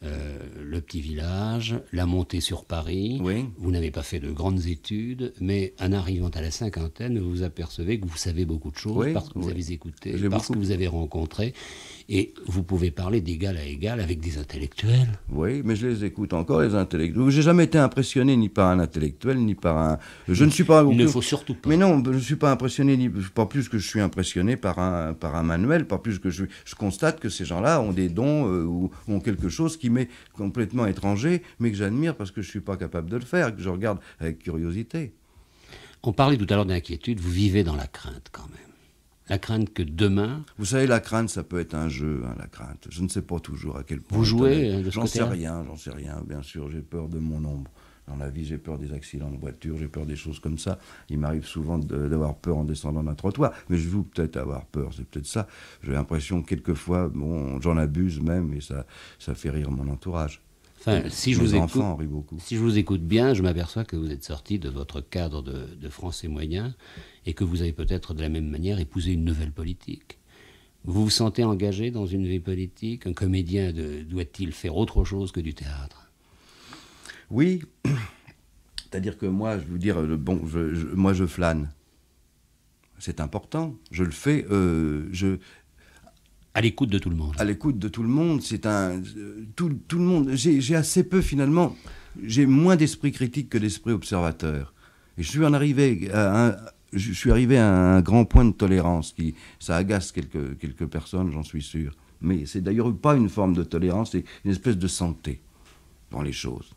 Speaker 1: euh, le petit village, la montée sur Paris. Vous n'avez pas fait de grandes études, mais en arrivant à la cinquantaine, vous vous apercevez que vous savez beaucoup de choses parce que vous avez écouté, parce que vous avez rencontré. Et vous pouvez parler d'égal à égal avec des intellectuels.
Speaker 2: Oui, mais je les écoute encore, les intellectuels. J'ai jamais été impressionné ni par un intellectuel, ni par un. Je ne suis pas. Il ne faut surtout pas. Mais non, je ne suis pas impressionné, pas plus que je suis impressionné par un, par un manuel, pas plus que je. Je constate que ces gens-là ont des dons euh, ou ont quelque chose qui m'est complètement étranger, mais que j'admire parce que je ne suis pas capable de le faire, que je regarde avec curiosité. On parlait tout à l'heure d'inquiétude, vous vivez dans la crainte quand même. La crainte que demain. Vous savez, la crainte, ça peut être un jeu, hein, la crainte. Je ne sais pas toujours à quel point. Vous jouez euh, J'en sais rien, j'en sais rien. Bien sûr, j'ai peur de mon ombre. Dans la vie, j'ai peur des accidents de voiture, j'ai peur des choses comme ça. Il m'arrive souvent d'avoir peur en descendant d'un trottoir, mais je vous peut-être avoir peur, c'est peut-être ça. J'ai l'impression quelquefois, bon, j'en abuse même et ça, ça fait rire mon entourage si, je vous écoute, si je
Speaker 1: vous écoute bien, je m'aperçois que vous êtes sorti de votre cadre de, de français moyen et que vous avez peut-être de la même manière épousé une nouvelle politique. Vous vous sentez engagé dans une vie politique Un comédien doit-il faire
Speaker 2: autre chose que du théâtre Oui. [clears throat] C'est-à-dire que moi, je veux dire, bon, moi je flâne. C'est important. Je le fais. Euh, je, à l'écoute de tout le monde. À l'écoute de tout le monde, c'est un... Tout, tout, le monde... J'ai assez peu finalement... J'ai moins d'esprit critique que d'esprit observateur. Et je suis en arrivé à un, je suis arrivé à un grand point de tolérance qui ça agace quelques, quelques personnes, j'en suis sûr. Mais c'est d'ailleurs pas une forme de tolérance, c'est une espèce de santé dans les choses.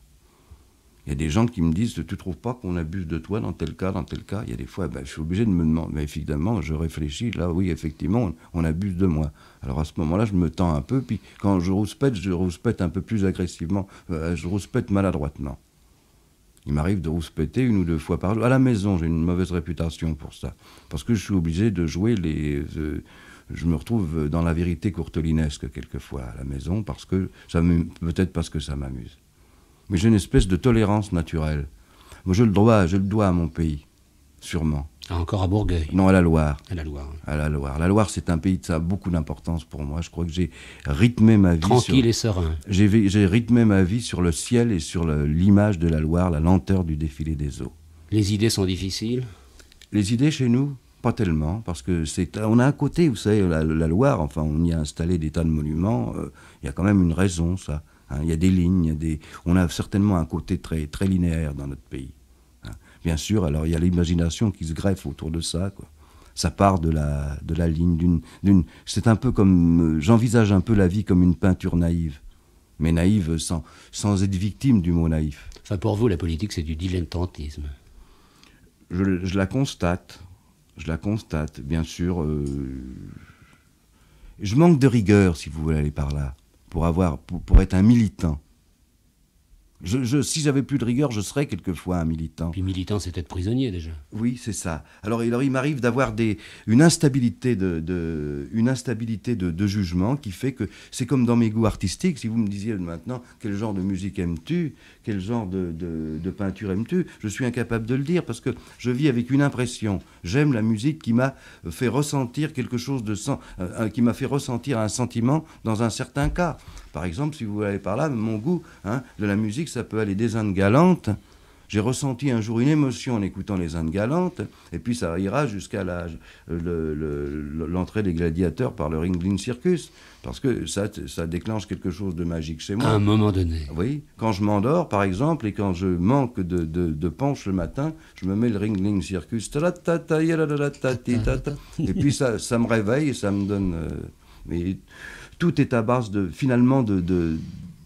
Speaker 2: Il y a des gens qui me disent Tu ne trouves pas qu'on abuse de toi dans tel cas, dans tel cas Il y a des fois, ben, je suis obligé de me demander. Mais effectivement, je réfléchis là, oui, effectivement, on, abuse de moi. Alors à ce moment-là, je me tends un peu, puis quand je rouspète, je rouspète un peu plus agressivement, euh, je rouspète maladroitement. Il m'arrive de rouspéter une ou deux fois par jour. À la maison, j'ai une mauvaise réputation pour ça. Parce que je suis obligé de jouer les. Euh, je me retrouve dans la vérité courtelinesque quelquefois à la maison, parce que ça peut-être parce que ça m'amuse mais j'ai une espèce de tolérance naturelle. Moi, je le dois, je le dois à mon pays, sûrement. Ah, encore à Bourgueil Non, à la Loire. À la Loire. À la Loire. La Loire, c'est un pays de ça a beaucoup d'importance pour moi. Je crois que j'ai rythmé ma vie. Tranquille sur... et serein. J'ai rythmé ma vie sur le ciel et sur l'image de la Loire, la lenteur du défilé des eaux. Les idées sont difficiles Les idées chez nous pas tellement, parce que c'est, on a un côté, vous savez, la, Loire, enfin, on y a installé des tas de monuments, euh, il y a quand même une raison, ça. Hein. il y a des lignes, on a certainement un côté très, très linéaire dans notre pays. Hein. Bien sûr, alors il y a l'imagination qui se greffe autour de ça. Ça part de la, de la ligne, d'une... C'est un peu comme... Euh, j'envisage un peu la vie comme une peinture naïve. Mais naïve sans, sans être victime du mot naïf. Enfin, pour vous, la politique, c'est du dilettantisme. Je, la constate. Je la constate, bien sûr. Euh, je manque de rigueur, si vous voulez aller par là pour, avoir, pour, être un militant si j'avais plus de rigueur, je serais quelquefois un militant. Puis militant, c'est être prisonnier déjà. Oui, c'est ça. Alors, il m'arrive d'avoir une instabilité, de, une instabilité de, jugement qui fait que c'est comme dans mes goûts artistiques. Si vous me disiez maintenant quel genre de musique aimes-tu, quel genre de, peinture aimes-tu, je suis incapable de le dire parce que je vis avec une impression. J'aime la musique qui m'a fait ressentir quelque chose de euh, euh, qui m'a fait ressentir un sentiment dans un certain cas. Par exemple, si vous allez par là, mon goût hein, de la musique, ça peut aller des Indes galantes. J'ai ressenti un jour une émotion en écoutant les Indes galantes, et puis ça ira jusqu'à euh, l'entrée le, des gladiateurs par le Ringling Circus, parce que ça, déclenche quelque chose de magique chez moi. À un moment donné. Oui. Quand je m'endors, par exemple, et quand je manque de, penche le matin, je me mets le Ringling Circus, et puis ça, me réveille et ça me donne... Euh, tout est à base de, finalement de, de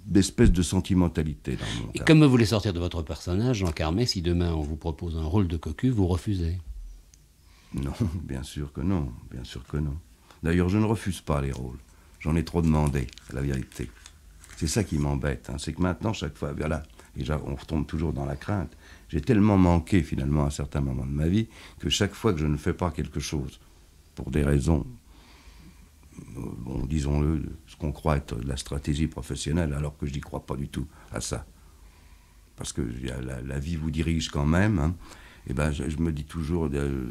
Speaker 2: de sentimentalité. et comme vous voulez sortir
Speaker 1: de votre personnage, Jean Carmé, si demain on vous propose un
Speaker 2: rôle de cocu, vous refusez Non, [laughs] bien sûr que non, bien sûr que non. D'ailleurs, je ne refuse pas les rôles. J'en ai trop demandé, la vérité. C'est ça qui m'embête, hein, c'est que maintenant, chaque fois, voilà, et on retombe toujours dans la crainte. J'ai tellement manqué finalement à certains moments de ma vie que chaque fois que je ne fais pas quelque chose, pour des raisons euh, bon, disons-le, ce qu'on croit être la stratégie professionnelle, alors que je n'y crois pas du tout à ça. Parce que la, vie vous dirige quand même. Et hein. eh ben, je, me dis toujours, euh,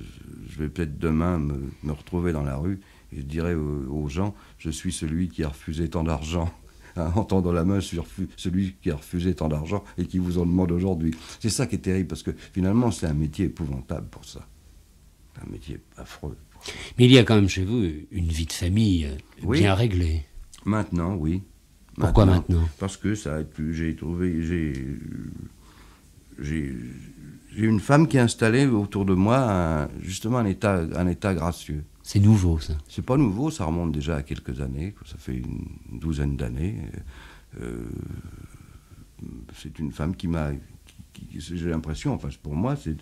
Speaker 2: je vais peut-être demain me, retrouver dans la rue et je dirai aux, gens, je suis celui qui a refusé tant d'argent. [laughs] Hein, en tendant la main sur celui qui a refusé tant d'argent et qui vous en demande aujourd'hui. C'est ça qui est terrible, parce que finalement, c'est un métier épouvantable pour ça. Un métier affreux. Mais il y a quand même chez vous
Speaker 1: une vie de famille euh, bien réglée.
Speaker 2: Maintenant, oui. Pourquoi maintenant Parce que ça J'ai trouvé. J'ai une femme qui a installé autour de moi, justement, un état, un état gracieux.
Speaker 1: C'est nouveau, ça
Speaker 2: C'est pas nouveau, ça remonte déjà à quelques années. Ça fait une douzaine d'années. Euh, c'est une femme qui m'a j'ai l'impression, enfin pour moi, c'est.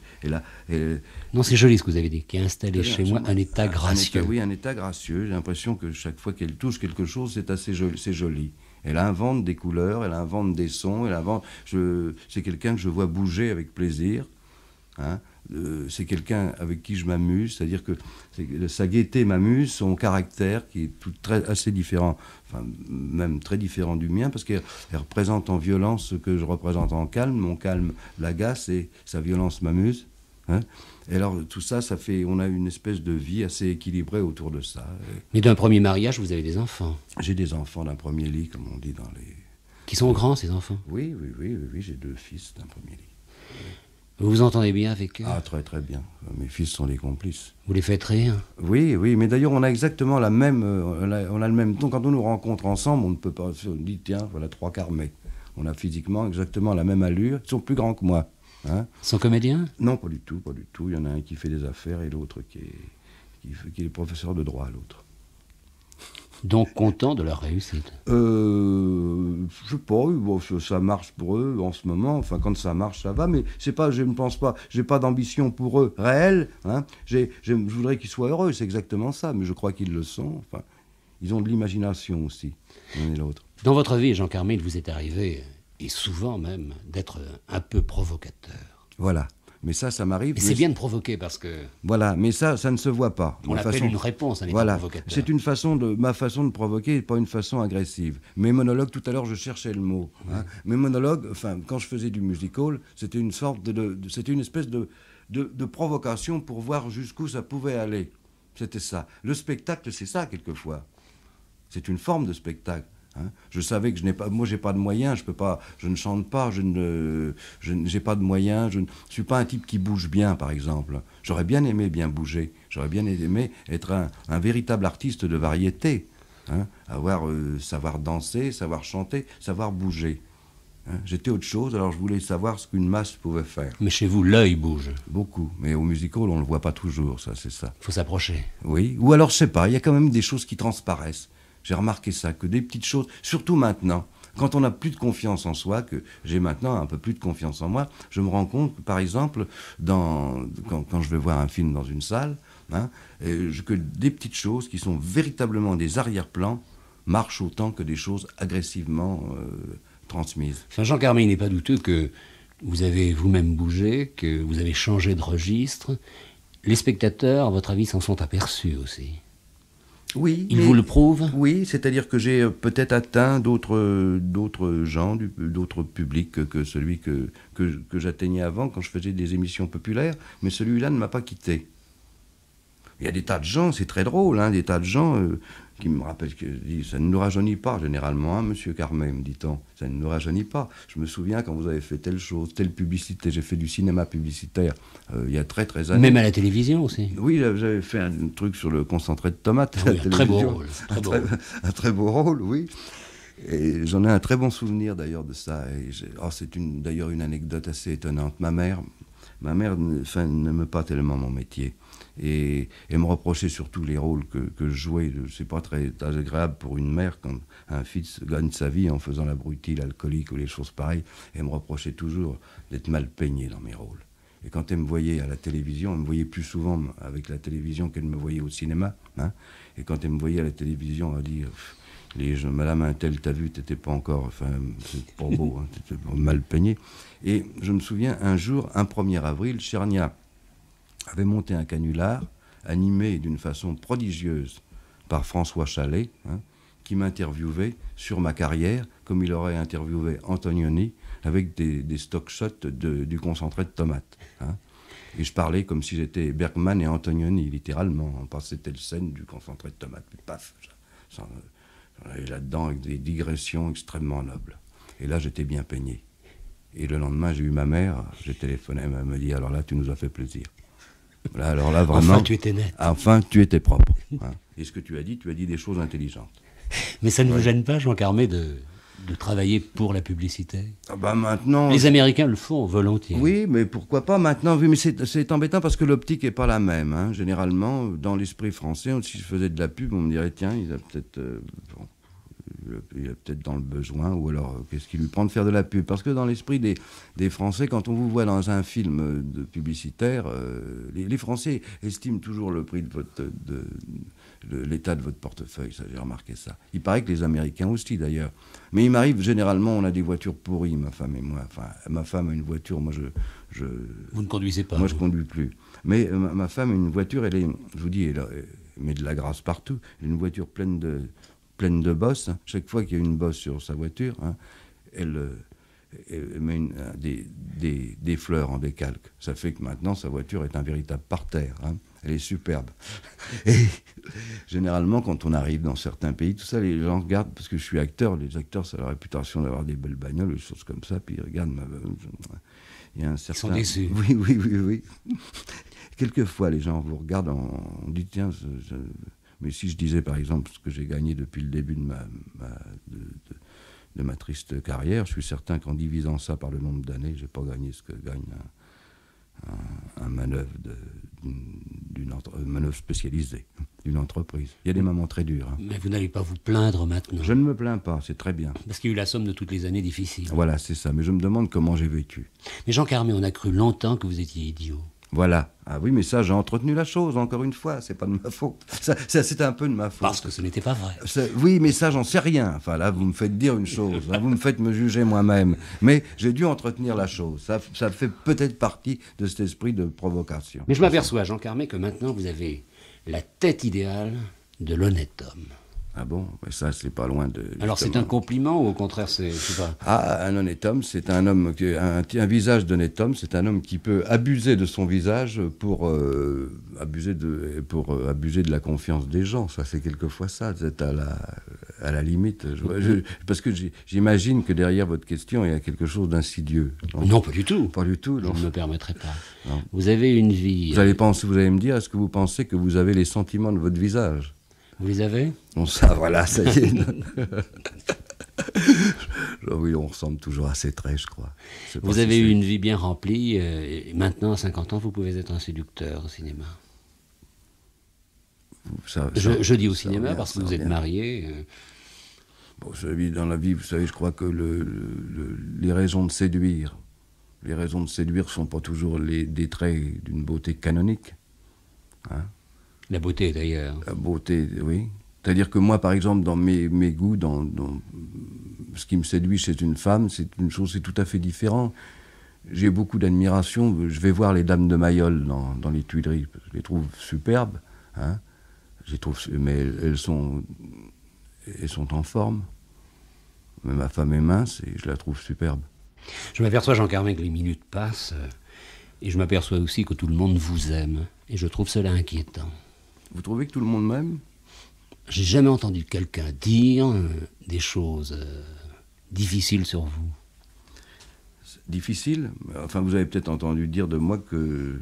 Speaker 2: non, c'est joli ce que vous avez dit, qui a installé eh chez moi un état gracieux. oui, un état gracieux. J'ai l'impression que chaque fois qu'elle touche quelque chose, c'est assez joli. C'est joli. Elle invente des couleurs, elle invente des sons, elle invente. C'est quelqu'un que je vois bouger avec plaisir. Hein euh, c'est quelqu'un avec qui je m'amuse, c'est-à-dire que sa gaieté m'amuse, son caractère qui est tout très, assez différent, enfin même très différent du mien, parce qu'elle représente en violence ce que je représente en calme, mon calme l'agace et sa violence m'amuse. Hein. et alors tout ça, ça fait, on a une espèce de vie assez équilibrée autour de ça. Mais d'un premier mariage, vous avez des enfants J'ai des enfants d'un premier lit, comme on dit dans les... Qui sont grands, ces enfants oui, oui, oui, oui j'ai deux fils d'un premier lit. Vous vous entendez bien avec eux Ah, très très bien. Mes fils sont des complices. Vous les faites rire Oui, oui, mais d'ailleurs, on a exactement la même. Euh, on a, le même ton. Quand on nous rencontre ensemble, on ne peut pas. On dit, tiens, voilà trois quarts, mais. On a physiquement exactement la même allure. Ils sont plus grands que moi. Hein Ils sont comédiens Non, pas du tout, pas du tout. Il y en a un qui fait des affaires et l'autre qui est, qui est professeur de droit à l'autre. Donc content de leur réussite euh, Je sais pas, bon, ça marche pour eux en ce moment. Enfin, quand ça marche, ça va. Mais c'est pas, je ne pense pas, j'ai pas d'ambition pour eux réelle. Hein. je voudrais qu'ils soient heureux, c'est exactement ça. Mais je crois qu'ils le sont. Enfin, ils ont de l'imagination aussi, l'un et l'autre.
Speaker 1: Dans votre vie, Jean Carmel, vous est
Speaker 2: arrivé, et souvent même, d'être un peu provocateur. Voilà. Mais ça, ça m'arrive. C'est bien de
Speaker 1: provoquer parce que.
Speaker 2: Voilà, mais ça, ça ne se voit pas. On l'appelle une réponse à Voilà, c'est une façon de ma façon de provoquer, pas une façon agressive. Mes monologues, tout à l'heure, je cherchais le mot. Hein. Mes monologues, enfin, quand je faisais du music hall, c'était une sorte de, c'était une espèce de, de provocation pour voir jusqu'où ça pouvait aller. C'était ça. Le spectacle, c'est ça quelquefois. C'est une forme de spectacle. Hein. je savais que je n'ai pas, moi j'ai pas de moyens, je peux je ne chante pas, je ne, pas de moyens, je ne suis pas un type qui bouge bien par exemple. J'aurais bien aimé bien bouger, j'aurais bien aimé être un, véritable artiste de variété, hein. euh, savoir danser, savoir chanter, savoir bouger. Hein. J'étais autre chose, alors je voulais savoir ce qu'une masse pouvait faire. Mais chez vous, l'œil bouge. Beaucoup, mais au musical, on ne le voit pas toujours, ça, c'est ça. Faut s'approcher. Oui, ou alors je sais pas, il y a quand même des choses qui transparaissent. J'ai remarqué ça, que des petites choses, surtout maintenant, quand on n'a plus de confiance en soi, que j'ai maintenant un peu plus de confiance en moi, je me rends compte par exemple, dans, quand, je vais voir un film dans une salle, hein, que des petites choses qui sont véritablement des arrière-plans marchent autant que des choses agressivement euh, transmises. Jean Carmé, il n'est pas douteux que vous avez vous-même bougé, que vous avez changé
Speaker 1: de registre. Les spectateurs, à votre avis, s'en sont aperçus aussi.
Speaker 2: Oui. Il vous le prouve Oui, c'est-à-dire que j'ai euh, peut-être atteint d'autres, d'autres gens, d'autres publics que, celui que, que, j'atteignais avant quand je faisais des émissions populaires, mais celui-là ne m'a pas quitté. Il y a des tas de gens, c'est très drôle, hein, des tas de gens euh, qui me rappelle que je dis Ça ne nous rajeunit pas, généralement, hein, monsieur Carme me dit-on. Ça ne nous rajeunit pas. Je me souviens quand vous avez fait telle chose, telle publicité. J'ai fait du cinéma publicitaire euh, il y a très, très années. Même à la télévision aussi. Oui, j'avais fait un truc sur le concentré de tomates. à un très beau rôle. un, très, un très beau rôle, oui. Et j'en ai un très bon souvenir d'ailleurs de ça. Oh, c'est d'ailleurs une anecdote assez étonnante. Ma mère, ma mère n'aimait pas tellement mon métier et, elle me reprochait surtout les rôles que, je jouais. C'est pas très agréable pour une mère quand un fils gagne sa vie en faisant l'abruti, l'alcoolique ou les choses pareilles, et me reprochait toujours d'être mal peigné dans mes rôles. Et quand elle me voyait à la télévision, elle me voyait plus souvent avec la télévision qu'elle me voyait au cinéma. Hein. et quand elle me voyait à la télévision, elle dit les Madame Intel, t'as vu, t'étais pas encore, enfin, c'est pas beau, hein, t'étais mal peigné. Et je me souviens un jour, un 1er avril, Chernia avait monté un canular animé d'une façon prodigieuse par François Chalet, hein, qui m'interviewait sur ma carrière, comme il aurait interviewé Antonioni avec des, stock shots du concentré de tomates. Hein. Et je parlais comme si j'étais Bergman et Antonioni, littéralement. On pensait telle scène du concentré de tomates. paf, j'en là-dedans avec des digressions extrêmement nobles. Et là, j'étais bien peigné. Et le lendemain, j'ai eu ma mère, j'ai téléphoné, elle me dit Alors là, tu nous as fait plaisir alors là, vraiment. Enfin, tu étais net. Enfin, tu étais propre. Hein. Et ce que tu as
Speaker 1: dit, tu as dit des choses intelligentes. Mais ça ne vous gêne pas, Jean Carmé, de, travailler pour la publicité
Speaker 2: ah bah maintenant, Les Américains le font volontiers. Oui, mais pourquoi pas maintenant vu, Mais c'est embêtant parce que l'optique n'est pas la même. Hein. Généralement, dans l'esprit français, si je faisais de la pub, on me dirait tiens, il a peut-être. Euh, il est peut-être dans le besoin, ou alors euh, qu'est-ce qui lui prend de faire de la pub Parce que dans l'esprit des, Français, quand on vous voit dans un film euh, de publicitaire, euh, les, Français estiment toujours le prix de votre, de, l'état de votre portefeuille, ça j'ai remarqué ça. Il paraît que les Américains aussi d'ailleurs. Mais il m'arrive généralement, on a des voitures pourries, ma femme et moi. Enfin, ma femme a une voiture, moi je, je vous ne conduisez pas. Moi je je conduis plus. Mais ma, femme a une voiture, elle est, je vous dis, elle, elle met de la grâce partout, une voiture pleine de pleine de bosses. Chaque fois qu'il y a une bosse sur sa voiture, hein, euh, elle, met euh, des, des, des, fleurs en décalque. Ça fait que maintenant, sa voiture est un véritable parterre. Hein. Elle est superbe. [laughs] Et généralement, quand on arrive dans certains pays, tout ça, les gens regardent, parce que je suis acteur, les acteurs, ça a la réputation d'avoir des belles bagnoles, des choses comme ça, puis ils regardent ma... Euh, il y a un certain... Ils sont déçus. [laughs] Oui, oui, oui, Quelques Quelquefois, les gens vous regardent, on, dit, tiens, je mais si je disais par exemple ce que j'ai gagné depuis le début de ma, de, ma triste carrière, je suis certain qu'en divisant ça par le nombre d'années, je n'ai pas gagné ce que gagne un, un, manœuvre de, d'une manœuvre spécialisée une entreprise. Il y a des moments très durs. Hein. Mais vous
Speaker 1: n'allez pas vous plaindre maintenant. Je ne me plains pas, c'est très bien. Parce qu'il y a eu la somme de toutes les années difficiles.
Speaker 2: Voilà, c'est ça. Mais je me demande comment j'ai vécu. Mais Jean Carmé, on a cru longtemps que vous étiez idiot. Voilà. Ah oui, mais ça, j'ai entretenu la chose, encore une fois, c'est pas de ma faute. Ça, un peu de ma faute. Parce que ce n'était pas vrai. oui, mais ça, j'en sais rien. Enfin, là, vous me faites dire une chose, hein. vous me faites me juger moi-même. Mais j'ai dû entretenir la chose. Ça, ça fait peut-être partie de cet esprit de provocation. Mais je
Speaker 1: m'aperçois, Jean Carmé, que maintenant, vous avez la tête idéale
Speaker 2: de l'honnête homme. Ah bon Mais ça, c'est pas loin de. Alors, c'est un
Speaker 1: compliment ou au contraire, c'est pas. Ah,
Speaker 2: un honnête homme, c'est un homme. Qui, un, visage d'honnête homme, c'est un homme qui peut abuser de son visage pour, euh, abuser, de, pour euh, abuser de la confiance des gens. Ça, c'est quelquefois ça. êtes à la, à la limite. Mm-hmm. parce que j'imagine que derrière votre question, il y a quelque chose d'insidieux. Non, pas du tout. Pas du tout. Je ne me permettrai pas. Vous avez une vie. Vous allez, penser, vous allez me dire, est-ce que vous pensez que vous avez les sentiments de votre visage vous les avez On ça, voilà, ça y est. [laughs] oui, on ressemble
Speaker 1: toujours à ces traits, je crois. vous avez eu une vie bien remplie. Euh, et maintenant, à 50 ans, vous pouvez
Speaker 2: être un séducteur au cinéma. je, dis au cinéma parce que vous êtes marié. Euh. dans la vie, vous savez, je crois que les raisons de séduire, les raisons de séduire ne sont pas toujours les, des traits d'une beauté canonique. Hein la beauté, d'ailleurs. La beauté, oui. C'est-à-dire que moi, par exemple, dans mes, goûts, dans, ce qui me séduit chez une femme, c'est une chose, c'est tout à fait différent. J'ai beaucoup d'admiration. Je vais voir les dames de Mayol dans, les Tuileries. Je les trouve superbes. Hein. mais elles, sont, elles sont en forme. Mais ma femme est mince et je la trouve superbe.
Speaker 1: Je m'aperçois, jean Carmé, que les minutes passent. Euh, et je m'aperçois aussi que tout le monde vous aime. Et je trouve cela inquiétant. Vous trouvez que tout le monde m'aime J'ai jamais entendu quelqu'un
Speaker 2: dire euh, des choses euh, difficiles sur vous. Difficile Enfin, vous avez peut-être entendu dire de moi que.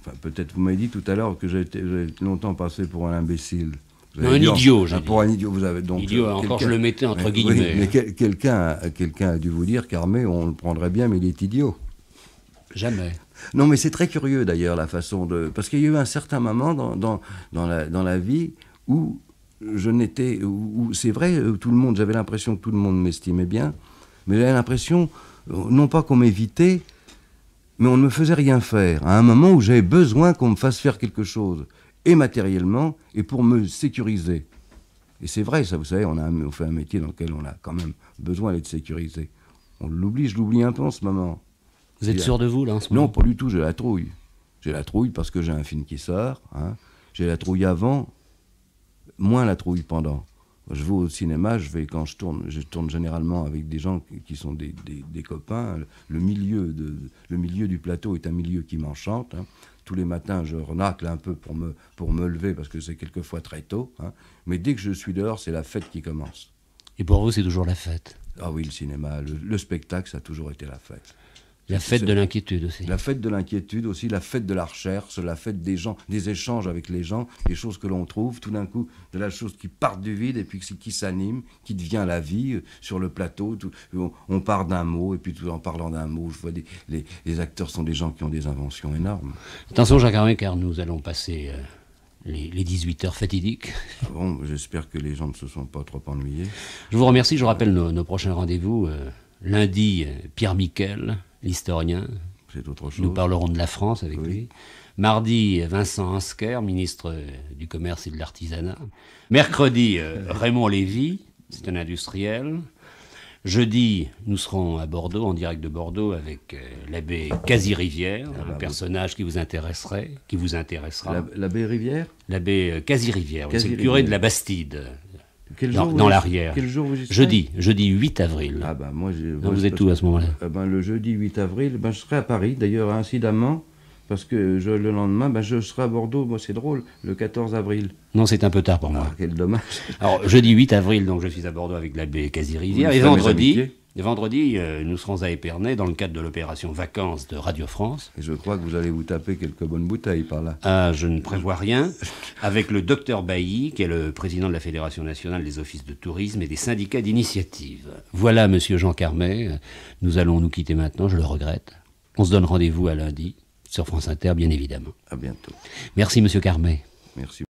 Speaker 2: enfin, peut-être vous m'avez dit tout à l'heure que j'avais longtemps passé pour un imbécile. Non, un idiot, j'ai Pour un idiot, vous avez donc. Idiot, euh, encore je le mettais entre guillemets. Hein. mais quelqu'un a dû vous dire qu'Armé, on le prendrait bien, mais il est idiot. Jamais. Non, mais c'est très curieux d'ailleurs la façon de. Parce qu'il y a eu un certain moment dans, dans, la, dans la, vie où je n'étais. Où, c'est vrai, euh, tout le monde, j'avais l'impression que tout le monde m'estimait bien, mais j'avais l'impression, euh, non pas qu'on m'évitait, mais on ne me faisait rien faire. À un moment où j'avais besoin qu'on me fasse faire quelque chose, et matériellement, et pour me sécuriser. Et c'est vrai, ça, vous savez, on, a, on fait un métier dans lequel on a quand même besoin d'être sécurisé. On l'oublie, je l'oublie un peu en ce moment. Vous êtes sûr de vous, là, en ce moment Non, pas du tout, j'ai la trouille. J'ai la trouille parce que j'ai un film qui sort. Hein. J'ai la trouille avant, moins la trouille pendant. Je vais au cinéma, je vais quand je tourne, je tourne généralement avec des gens qui sont des, copains. Le milieu, du plateau est un milieu qui m'enchante. Hein. Tous les matins, je renacle un peu pour me, lever parce que c'est quelquefois très tôt. Hein. Mais dès que je suis dehors, c'est la fête qui commence. Et pour vous, c'est toujours la fête Ah oui, le cinéma, le spectacle, ça a toujours été la fête. La fête de l'inquiétude aussi. La fête de l'inquiétude aussi, la fête de la recherche, la fête des gens, des échanges avec les gens, des choses que l'on trouve, tout d'un coup, de la chose qui part du vide et puis qui s'anime, qui devient la vie euh, sur le plateau. Tout, euh, on, part d'un mot et puis tout en parlant d'un mot, je vois les, acteurs sont des gens qui ont des inventions énormes. Attention Jacques Armé, car nous allons passer... Euh, les, 18 heures fatidiques. Ah bon,
Speaker 1: j'espère que les gens ne se sont pas trop ennuyés. Je vous remercie, je vous rappelle nos, prochains rendez-vous. Lundi, euh, Pierre Miquel, l'historien. Autre chose. Nous parlerons de la France avec lui. Mardi, euh, Vincent Ansker, ministre euh, du Commerce et de l'Artisanat. Mercredi, [laughs] Raymond Lévy, c'est un industriel. Jeudi, nous serons à Bordeaux, en direct de Bordeaux, avec l'abbé Quasi-Rivière, ah, un bah personnage qui vous intéresserait, qui vous intéressera. L'abbé Rivière L'abbé Quasi-Rivière, c'est le curé de la
Speaker 2: Bastide, dans, l'arrière. Jeudi,
Speaker 1: jeudi 8 avril. Ah bah, moi, vous êtes où à ce moment-là
Speaker 2: ben, Le jeudi 8 avril, ben, je serai à Paris d'ailleurs incidemment, parce que je, le lendemain, ben, je serai à Bordeaux, moi c'est drôle, le 14 avril.
Speaker 1: Non, c'est un peu tard pour moi. Ah, quel dommage. Alors jeudi 8 avril, donc je suis à Bordeaux avec l'abbé Casirivière, et vendredi... Vendredi, euh, nous serons à Épernay dans le cadre de l'opération Vacances de Radio France. Et je crois que vous allez vous taper quelques bonnes bouteilles par là. Ah, je ne prévois rien. Avec le docteur Bailly, qui est le président de la Fédération nationale des offices de tourisme et des syndicats d'initiative. Voilà, monsieur Jean Carmet. Nous allons nous quitter maintenant, je le regrette. On se donne rendez-vous à lundi, sur France Inter, bien évidemment. À bientôt. Merci, monsieur Carmet. Merci.